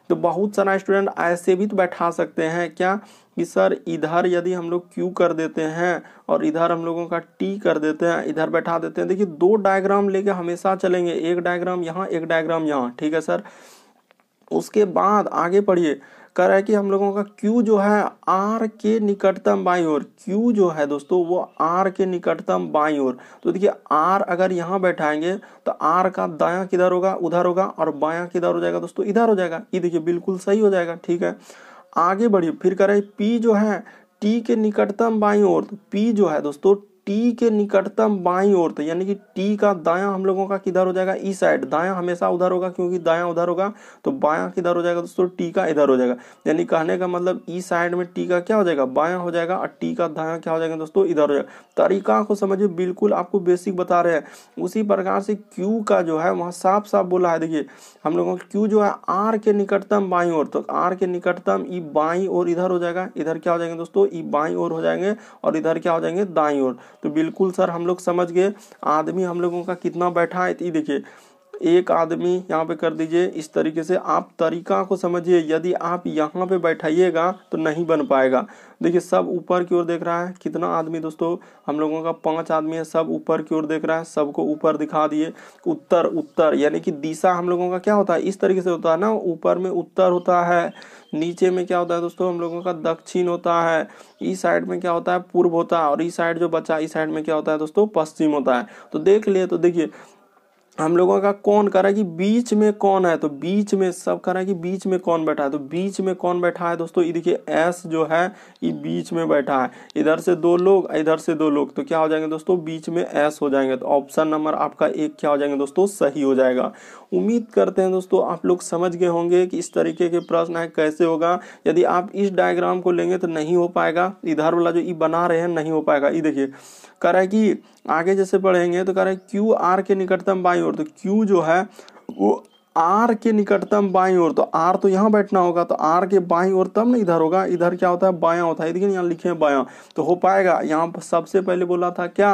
तो बहुत सारा स्टूडेंट ऐसे भी तो बैठा सकते हैं क्या कि सर इधर यदि हम लोग क्यू कर देते हैं और इधर हम लोगों का टी कर देते हैं इधर बैठा देते हैं देखिए दो डायग्राम लेके हमेशा चलेंगे एक डायग्राम यहाँ एक डायग्राम यहाँ ठीक है सर उसके बाद आगे पढ़िए कह रहा है कि हम लोगों का Q जो है R के निकटतम बाई ओर Q जो है दोस्तों वो R के निकटतम बाई ओर तो देखिए R अगर यहाँ बैठाएंगे तो R का दाया किधर होगा उधर होगा और बाया किधर हो जाएगा दोस्तों इधर हो जाएगा ये देखिए बिल्कुल सही हो जाएगा ठीक है आगे बढ़िए फिर कह रहे पी जो है टी के निकटतम बाई ओर तो पी जो है दोस्तों टी के निकटतम बाई और यानी कि टी का दाया हम लोगों का किधर हो जाएगा ई साइड दाया हमेशा उधर होगा क्योंकि दाया उधर होगा तो बाया किधर हो जाएगा दोस्तों टी का इधर हो जाएगा यानी कहने का मतलब ई साइड में टी का क्या हो जाएगा बाया हो जाएगा और टी का दाया क्या हो जाएगा दोस्तों इधर हो जाएगा तरीका को समझिए बिल्कुल आपको बेसिक बता रहे हैं उसी प्रकार से क्यू का जो है वहाँ साफ साफ बोला है देखिए हम लोगों का क्यू जो है आर के निकटतम बाई और तो आर के निकटतम ई बाई और इधर हो जाएगा इधर क्या हो जाएंगे दोस्तों ई बाई और हो जाएंगे और इधर क्या हो जाएंगे दाई और तो बिल्कुल सर हम लोग समझ गए आदमी हम लोगों का कितना बैठा है ये देखिए एक आदमी यहाँ पे कर दीजिए इस तरीके से आप तरीका को समझिए यदि आप यहाँ पे बैठाइएगा तो नहीं बन पाएगा देखिए सब ऊपर की ओर देख रहा है कितना आदमी दोस्तों हम लोगों का पांच आदमी है सब ऊपर की ओर देख रहा है सबको ऊपर दिखा दिए उत्तर उत्तर यानी कि दिशा हम लोगों का क्या होता है इस तरीके से होता है ना ऊपर में उत्तर होता है नीचे में क्या होता है दोस्तों हम लोगों का दक्षिण होता है इस साइड में क्या होता है पूर्व होता है और इस साइड जो बचा इस साइड में क्या होता है दोस्तों पश्चिम होता है तो देख लिए तो देखिए हम लोगों का कौन कर रहा है कि बीच में कौन है तो बीच में सब कर रहा है कि बीच में कौन बैठा है तो बीच में कौन बैठा है दोस्तों ये देखिए एस जो है ये बीच में बैठा है इधर से दो लोग इधर से दो लोग तो क्या हो जाएंगे दोस्तों बीच में एस हो जाएंगे तो ऑप्शन नंबर आपका एक क्या हो जाएंगे दोस्तों सही हो जाएगा उम्मीद करते हैं दोस्तों आप लोग समझ गए होंगे कि इस तरीके के प्रश्न है कैसे होगा यदि आप इस डायग्राम को लेंगे तो नहीं हो पाएगा इधर वाला जो ये बना रहे हैं नहीं हो पाएगा ये देखिए कह रहा है कि आगे जैसे बढ़ेंगे तो कह रहे हैं क्यू आर के निकटतम वायु बाई और तो क्यू जो है वो आर के निकटतम बाई और तो आर तो यहाँ बैठना होगा तो आर के बाई और तब ना इधर होगा इधर क्या होता है बायां होता है देखिए यहाँ लिखे बायां तो हो पाएगा यहाँ सबसे पहले बोला था क्या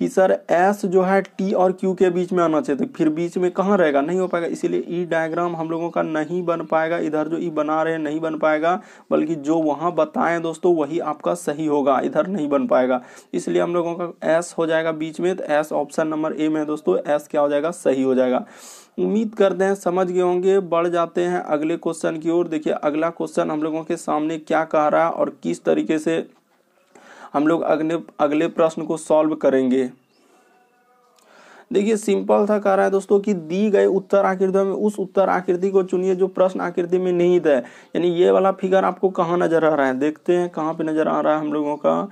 कि सर एस जो है टी और क्यू के बीच में आना चाहिए तो फिर बीच में कहाँ रहेगा नहीं हो पाएगा इसीलिए ई e डायग्राम हम लोगों का नहीं बन पाएगा इधर जो ई e बना रहे हैं नहीं बन पाएगा बल्कि जो वहाँ बताएं दोस्तों वही आपका सही होगा इधर नहीं बन पाएगा इसलिए हम लोगों का एस हो जाएगा बीच में तो एस ऑप्शन नंबर ए में दोस्तों एस क्या हो जाएगा सही हो जाएगा उम्मीद करते हैं समझ गए होंगे बढ़ जाते हैं अगले क्वेश्चन की ओर देखिए अगला क्वेश्चन हम लोगों के सामने क्या कह रहा है और किस तरीके से हम लोग अगले अगले प्रश्न को सॉल्व करेंगे देखिए सिंपल था कह रहा है दोस्तों कि दी गई उत्तर आकृति में उस उत्तर आकृति को चुनिए जो प्रश्न आकृति में नहीं था यानी ये वाला फिगर आपको कहाँ नजर आ रहा है देखते हैं कहाँ पे नजर आ रहा है हम लोगों का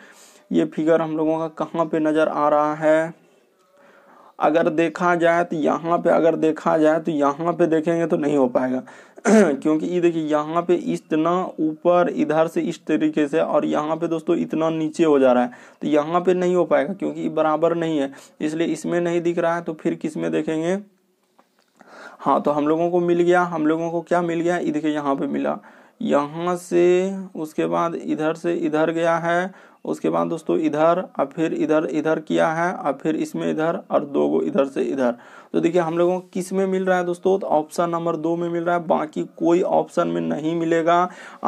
ये फिगर हम लोगों का कहाँ पे नजर आ रहा है अगर देखा जाए तो यहाँ पे अगर देखा जाए तो यहाँ पे देखेंगे तो नहीं हो पाएगा क्योंकि ये देखिए यहाँ पे इतना ऊपर इधर से इस तरीके से और यहाँ पे दोस्तों इतना नीचे हो जा रहा है तो यहाँ पे नहीं हो पाएगा क्योंकि बराबर नहीं है इसलिए इसमें नहीं दिख रहा है तो फिर किस में देखेंगे हाँ तो हम लोगों को मिल गया हम लोगों को क्या मिल गया ये देखिए यहाँ पे मिला यहाँ से उसके बाद इधर से इधर गया है उसके बाद दोस्तों इधर और फिर इधर इधर किया है और फिर इसमें इधर और दो गो इधर से इधर तो देखिए हम लोगों को किस में मिल रहा है दोस्तों तो ऑप्शन नंबर दो में मिल रहा है बाकी कोई ऑप्शन में नहीं मिलेगा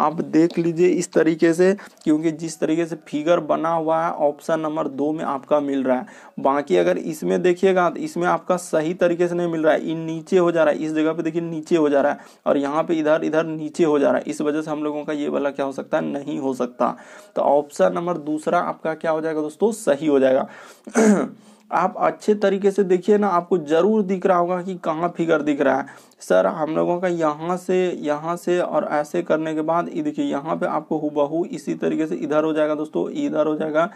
आप देख लीजिए इस तरीके से क्योंकि जिस तरीके से फिगर बना हुआ है ऑप्शन नंबर दो में आपका मिल रहा है बाकी अगर इसमें देखिएगा तो इसमें आपका सही तरीके से नहीं मिल रहा है इन नीचे हो जा रहा है इस जगह पर देखिए नीचे हो जा रहा है और यहाँ पे इधर इधर नीचे हो जा रहा है इस वजह से हम लोगों का ये वाला क्या हो सकता है नहीं हो सकता तो ऑप्शन नंबर दूसरा आपका क्या हो जाएगा दोस्तों सही हो जाएगा आप अच्छे तरीके से देखिए ना आपको ज़रूर दिख रहा होगा कि कहाँ फिगर दिख रहा है सर हम लोगों का यहाँ से यहाँ से और ऐसे करने के बाद ये देखिए यहाँ पे आपको हुबहू इसी तरीके से इधर हो जाएगा दोस्तों इधर हो जाएगा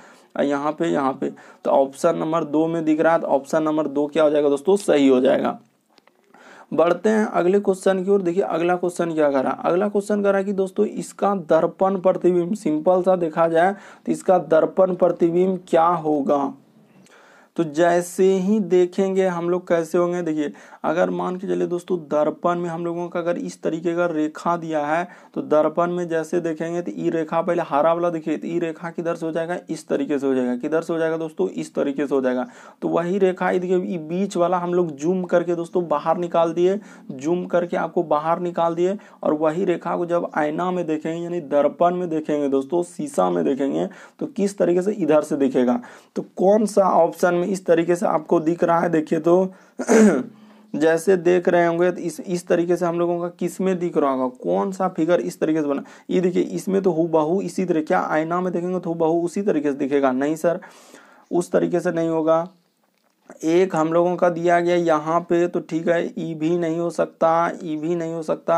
यहाँ पे यहाँ पे तो ऑप्शन नंबर दो में दिख रहा है तो ऑप्शन नंबर दो क्या हो जाएगा दोस्तों सही हो जाएगा बढ़ते हैं अगले क्वेश्चन की ओर देखिए अगला क्वेश्चन क्या कर रहा है अगला क्वेश्चन कर रहा है कि दोस्तों इसका दर्पण प्रतिबिंब सिंपल सा देखा जाए तो इसका दर्पण प्रतिबिंब क्या होगा तो जैसे ही देखेंगे हम लोग कैसे होंगे देखिए अगर मान के चलिए दोस्तों दर्पण में हम लोगों का अगर इस तरीके का रेखा दिया है तो दर्पण में जैसे देखेंगे तो ई रेखा पहले हरा वाला देखिए तो ई रेखा किधर से हो जाएगा इस तरीके से हो जाएगा किधर से हो जाएगा दोस्तों इस तरीके से हो जाएगा तो वही रेखा देखिए बीच वाला हम लोग जूम करके दोस्तों बाहर निकाल दिए जूम करके आपको बाहर निकाल दिए और वही रेखा को जब आईना में देखेंगे यानी दर्पण में देखेंगे दोस्तों शीशा में देखेंगे तो किस तरीके से इधर से दिखेगा तो कौन सा ऑप्शन में इस तरीके से आपको दिख रहा है देखिए तो जैसे देख रहे होंगे तो इस इस तरीके से हम लोगों का किस में दिख रहा होगा कौन सा फिगर इस तरीके से बना ये देखिए इसमें तो हु इसी तरह क्या आईना में देखेंगे तो हु उसी तरीके से दिखेगा नहीं सर उस तरीके से नहीं होगा एक हम लोगों का दिया गया यहाँ पे तो ठीक है ई भी नहीं हो सकता ई भी नहीं हो सकता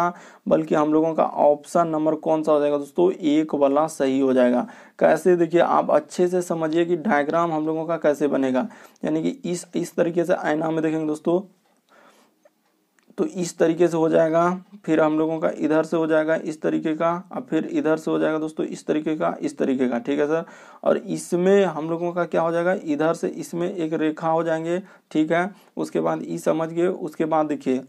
बल्कि हम लोगों का ऑप्शन नंबर कौन सा हो जाएगा दोस्तों एक वाला सही हो जाएगा कैसे देखिए आप अच्छे से समझिए कि डायग्राम हम लोगों का कैसे बनेगा यानी कि इस इस तरीके से आईना में देखेंगे दोस्तों तो इस तरीके से हो जाएगा फिर हम लोगों का इधर से हो जाएगा इस तरीके का और फिर इधर से हो जाएगा दोस्तों इस तरीके का इस तरीके का ठीक है सर और इसमें हम लोगों का क्या हो जाएगा इधर से इसमें एक रेखा हो जाएंगे ठीक है उसके बाद ई समझ गए उसके बाद देखिए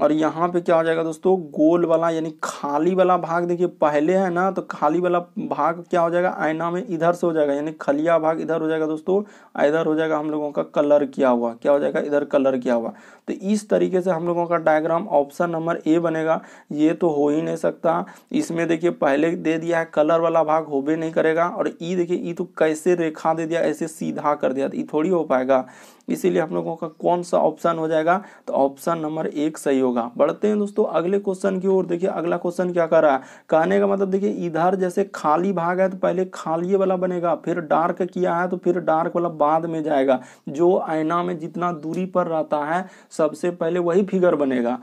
और यहाँ पे क्या हो जाएगा दोस्तों गोल वाला यानी खाली वाला भाग देखिए पहले है ना तो खाली वाला भाग क्या हो जाएगा आईना में इधर से हो जाएगा यानी खलिया भाग इधर हो जाएगा दोस्तों इधर हो जाएगा हम लोगों का कलर किया हुआ क्या हो जाएगा इधर कलर किया हुआ तो इस तरीके से हम लोगों का डायग्राम ऑप्शन नंबर ए बनेगा ये तो हो ही नहीं सकता इसमें देखिए पहले दे दिया है कलर वाला भाग हो भी नहीं करेगा और ई देखिए ई तो कैसे रेखा दे दिया ऐसे सीधा कर दिया तो ई थोड़ी हो पाएगा इसीलिए हम लोगों का कौन सा ऑप्शन हो जाएगा तो ऑप्शन नंबर एक सही सही होगा बढ़ते हैं दोस्तों अगले क्वेश्चन की ओर देखिए अगला क्वेश्चन क्या कर रहा है कहने का मतलब देखिए इधर जैसे खाली भाग है तो पहले खाली वाला बनेगा फिर डार्क किया है तो फिर डार्क वाला बाद में जाएगा जो आईना में जितना दूरी पर रहता है सबसे पहले वही फिगर बनेगा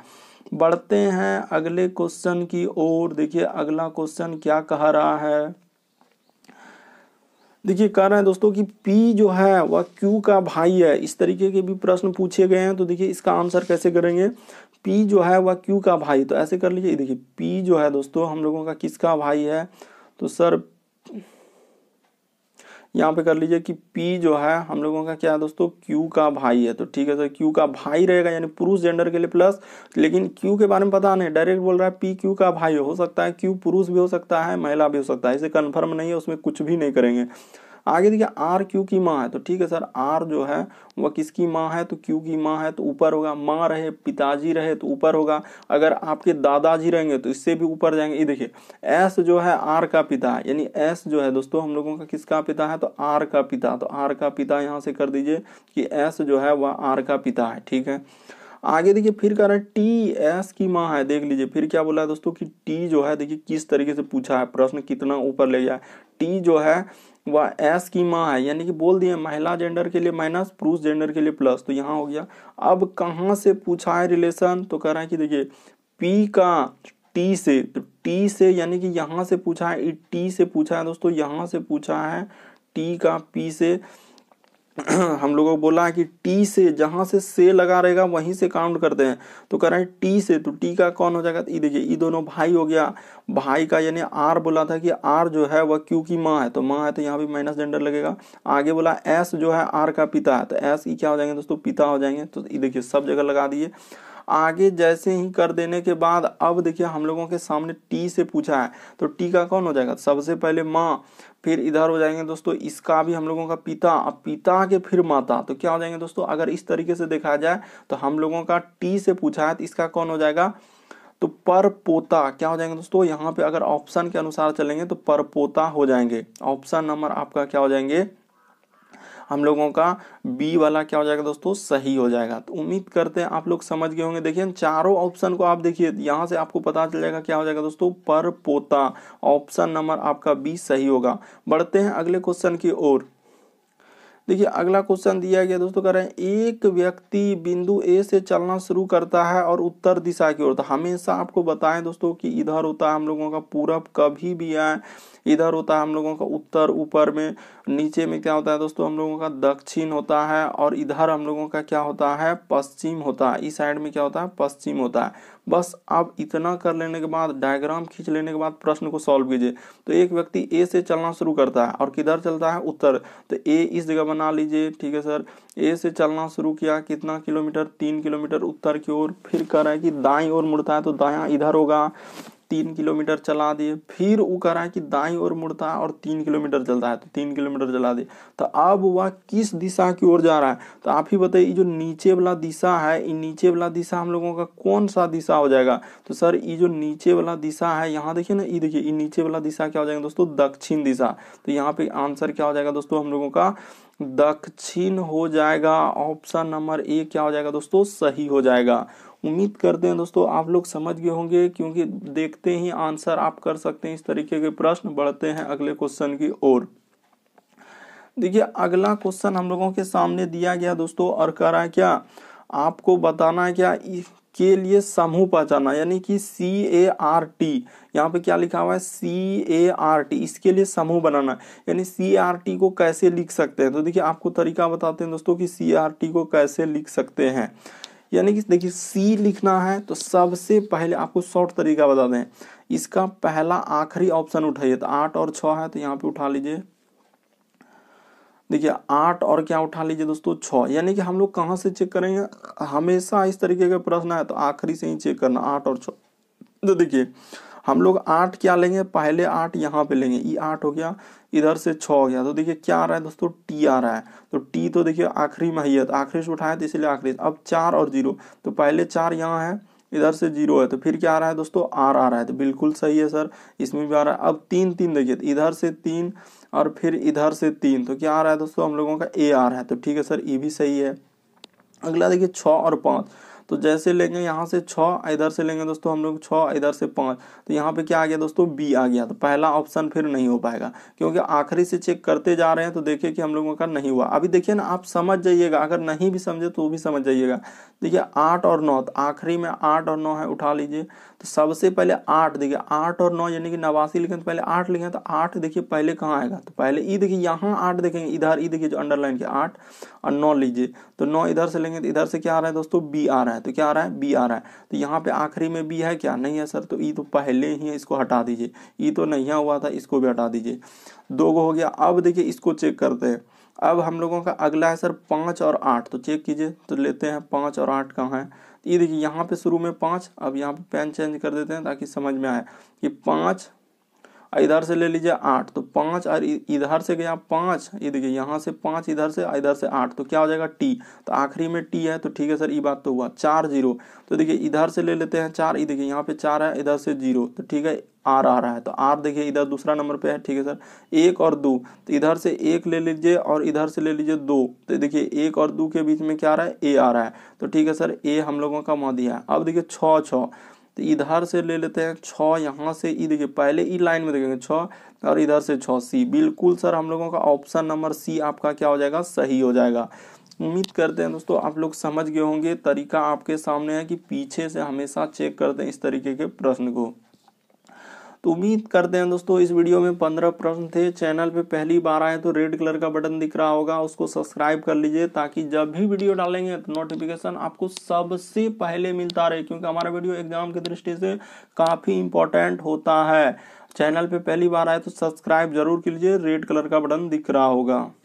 बढ़ते हैं अगले क्वेश्चन की ओर देखिए अगला क्वेश्चन क्या कह रहा है देखिए कह रहे हैं दोस्तों कि P जो है वह Q का भाई है इस तरीके के भी प्रश्न पूछे गए हैं तो देखिए इसका आंसर कैसे करेंगे P जो है वह क्यू का भाई तो ऐसे कर लीजिए देखिए पी जो है दोस्तों हम लोगों का किसका भाई है तो सर यहाँ पे कर लीजिए कि पी जो है हम लोगों का क्या है दोस्तों क्यू का भाई है तो ठीक है सर क्यू का भाई रहेगा यानी पुरुष जेंडर के लिए प्लस लेकिन क्यू के बारे में पता नहीं डायरेक्ट बोल रहा है पी क्यू का भाई हो सकता है Q पुरुष भी हो सकता है महिला भी हो सकता है इसे कन्फर्म नहीं है उसमें कुछ भी नहीं करेंगे आगे देखिए आर क्यू की माँ है तो ठीक है सर आर जो है वह किसकी माँ है तो क्यू की माँ है तो ऊपर होगा माँ रहे पिताजी रहे तो ऊपर होगा अगर आपके दादाजी रहेंगे तो इससे भी ऊपर जाएंगे ये देखिए एस जो है आर का पिता है यानी एस जो है दोस्तों हम लोगों का किसका पिता है तो आर का पिता तो आर का पिता यहाँ से कर दीजिए कि एस जो है वह आर का पिता है ठीक है आगे देखिए फिर कह रहे हैं टी एस की माँ है देख लीजिए फिर क्या बोला है दोस्तों कि टी जो है देखिए किस तरीके से पूछा है प्रश्न कितना ऊपर ले गया है टी जो है व एस की माँ है यानी कि बोल दिए महिला जेंडर के लिए माइनस पुरुष जेंडर के लिए प्लस तो यहाँ हो गया अब कहाँ से पूछा है रिलेशन तो कह रहे हैं कि देखिए पी का टी से तो टी से यानी कि यहाँ से पूछा है टी से पूछा है दोस्तों यहाँ से पूछा है टी का पी से हम लोगों को बोला है कि टी से जहाँ से से लगा रहेगा वहीं से काउंट करते हैं तो कह रहे हैं टी से तो टी का कौन हो जाएगा तो ये देखिए ये दोनों भाई हो गया भाई का यानी आर बोला था कि आर जो है वह क्यू की माँ है तो माँ है तो यहाँ भी माइनस जेंडर लगेगा आगे बोला एस जो है आर का पिता है तो एस ई क्या हो जाएंगे दोस्तों पिता हो जाएंगे तो ये देखिए सब जगह लगा दिए आगे जैसे ही कर देने के बाद अब देखिए हम लोगों के सामने टी से पूछा है तो टी का कौन हो जाएगा सबसे पहले माँ फिर इधर हो जाएंगे दोस्तों इसका भी हम लोगों का पिता अब पिता के फिर माता तो क्या हो जाएंगे दोस्तों अगर इस तरीके से देखा जाए तो हम लोगों का टी से पूछा है तो इसका कौन हो जाएगा तो पर पोता क्या हो जाएंगे दोस्तों यहाँ पे अगर ऑप्शन के अनुसार चलेंगे तो पर पोता हो जाएंगे ऑप्शन नंबर आपका क्या हो जाएंगे हम लोगों का बी वाला क्या हो जाएगा दोस्तों सही हो जाएगा तो उम्मीद करते हैं आप लोग समझ गए होंगे देखिए चारों ऑप्शन को आप देखिए यहाँ से आपको पता चल जाएगा क्या हो जाएगा दोस्तों पर पोता ऑप्शन नंबर आपका बी सही होगा बढ़ते हैं अगले क्वेश्चन की ओर देखिए अगला क्वेश्चन दिया गया दोस्तों कह रहे हैं एक व्यक्ति बिंदु ए से चलना शुरू करता है और उत्तर दिशा की ओर तो हमेशा आपको बताएं दोस्तों कि इधर होता है हम लोगों का पूरब कभी भी आए इधर होता है हम लोगों का उत्तर ऊपर में नीचे में क्या होता है दोस्तों हम लोगों का दक्षिण होता है और इधर हम लोगों का क्या होता है पश्चिम होता है इस साइड में क्या होता है पश्चिम होता है बस आप इतना कर लेने के बाद डायग्राम खींच लेने के बाद प्रश्न को सॉल्व कीजिए तो एक व्यक्ति ए से चलना शुरू करता है और किधर चलता है उत्तर तो ए इस जगह बना लीजिए ठीक है सर ए से चलना शुरू किया कितना किलोमीटर तीन किलोमीटर उत्तर की ओर फिर कह रहा है कि दाई ओर मुड़ता है तो दाया इधर होगा तीन किलोमीटर चला दिए फिर वो कह रहा है कि दाई ओर मुड़ता है और तीन किलोमीटर चलता है तो तीन किलोमीटर चला दिए तो अब वह किस दिशा की ओर जा रहा है तो आप ही बताइए जो नीचे वाला दिशा है ये नीचे वाला दिशा हम लोगों का कौन सा दिशा हो जाएगा तो सर ये जो नीचे वाला दिशा है यहाँ देखिए ना ये देखिए ये नीचे वाला दिशा क्या हो जाएगा दोस्तों दक्षिण दिशा तो यहाँ पे आंसर क्या हो जाएगा दोस्तों हम लोगों का दक्षिण हो जाएगा ऑप्शन नंबर ए क्या हो जाएगा दोस्तों सही हो जाएगा उम्मीद करते हैं दोस्तों आप लोग समझ गए होंगे क्योंकि देखते ही आंसर आप कर सकते हैं इस तरीके के प्रश्न बढ़ते हैं अगले क्वेश्चन की ओर देखिए अगला क्वेश्चन हम लोगों के सामने दिया गया दोस्तों और करा क्या आपको बताना है क्या के लिए समूह पहचाना यानी कि सी ए आर टी यहाँ पे क्या लिखा हुआ है सी ए आर टी इसके लिए समूह बनाना यानी सी आर टी को कैसे लिख सकते हैं तो देखिए आपको तरीका बताते हैं दोस्तों कि सी आर टी को कैसे लिख सकते हैं यानी कि देखिए सी लिखना है तो सबसे पहले आपको शॉर्ट तरीका बता दें इसका पहला आखिरी ऑप्शन उठाइए तो आठ और छः है तो यहाँ पे उठा लीजिए देखिए आठ और क्या उठा लीजिए दोस्तों छः यानी कि हम लोग कहाँ से चेक करेंगे हमेशा इस तरीके का प्रश्न है तो आखिरी से ही चेक करना आठ और छः तो देखिए हम लोग आठ क्या लेंगे पहले आठ यहाँ पे लेंगे ये आठ हो गया इधर से छ हो गया तो देखिए क्या आ रहा है दोस्तों टी आ रहा है तो टी तो देखिए आखिरी महियत आखिरी से उठाया तो इसलिए आखिरी अब चार और जीरो तो पहले चार यहाँ है इधर से जीरो है तो फिर क्या आ रहा है दोस्तों आर आ रहा है तो बिल्कुल सही है सर इसमें भी आ रहा है अब तीन तीन देखिए इधर से तीन और फिर इधर से तीन तो क्या आ रहा है दोस्तों हम लोगों का ए आ रहा है तो ठीक है सर ई भी सही है अगला देखिए छः और पाँच तो जैसे लेंगे यहाँ से छः इधर से लेंगे दोस्तों हम लोग छः इधर से पाँच तो यहाँ पे क्या आ गया दोस्तों बी आ गया तो पहला ऑप्शन फिर नहीं हो पाएगा क्योंकि आखिरी से चेक करते जा रहे हैं तो देखिए कि हम लोगों का नहीं हुआ अभी देखिए ना आप समझ जाइएगा अगर नहीं भी समझे तो भी समझ जाइएगा देखिए आठ और नौ तो आखिरी में आठ और नौ है उठा लीजिए तो सबसे पहले आठ देखिए आठ और नौ यानी कि नवासी लिखें तो पहले आठ लिखें तो आठ देखिए पहले कहाँ आएगा तो पहले ई देखिए यहाँ आठ देखेंगे इधर ई देखिए जो अंडरलाइन किया आठ और नौ लीजिए तो नौ इधर से लेंगे तो इधर से क्या आ रहा है दोस्तों बी आ रहा है तो क्या आ रहा है बी आ रहा है तो यहाँ पे आखिरी में बी है क्या नहीं है सर तो ई तो पहले ही है इसको हटा दीजिए ई तो नहीं हुआ था इसको भी हटा दीजिए दो गो हो गया अब देखिए इसको चेक करते हैं अब हम लोगों का अगला है सर पाँच और आठ तो चेक कीजिए तो लेते हैं पाँच और आठ कहाँ है ये देखिए यहाँ पे शुरू में पाँच अब यहाँ पे पेन चेंज कर देते हैं ताकि समझ में आए कि पाँच इधर से ले लीजिए आठ तो पाँच और इधर से गया पाँच ये देखिए यहाँ से पाँच इधर से इधर से आठ तो क्या हो जाएगा टी तो आखिरी में टी है तो ठीक है सर ये बात तो हुआ चार जीरो तो देखिए इधर से ले लेते हैं चार ये देखिए यहाँ पे चार है इधर से जीरो तो ठीक है आर आ रहा है तो आर देखिए इधर दूसरा नंबर पे है ठीक है सर एक और दो तो इधर से एक ले लीजिए और इधर से ले लीजिए दो तो देखिए एक और दो के बीच में क्या आ रहा है ए आ रहा है तो ठीक है सर ए हम लोगों का मौदी है अब देखिए छः छः तो इधर से ले लेते हैं छः यहाँ से ई देखिए पहले ई लाइन में देखेंगे छः और इधर से छः सी बिल्कुल सर हम लोगों का ऑप्शन नंबर सी आपका क्या हो जाएगा सही हो जाएगा उम्मीद करते हैं दोस्तों आप लोग समझ गए होंगे तरीका आपके सामने है कि पीछे से हमेशा चेक करते हैं इस तरीके के प्रश्न को तो उम्मीद करते हैं दोस्तों इस वीडियो में पंद्रह प्रश्न थे चैनल पे पहली बार आए तो रेड कलर का बटन दिख रहा होगा उसको सब्सक्राइब कर लीजिए ताकि जब भी वीडियो डालेंगे तो नोटिफिकेशन आपको सबसे पहले मिलता रहे क्योंकि हमारा वीडियो एग्जाम की दृष्टि से काफ़ी इंपॉर्टेंट होता है चैनल पे पहली बार आए तो सब्सक्राइब जरूर कीजिए रेड कलर का बटन दिख रहा होगा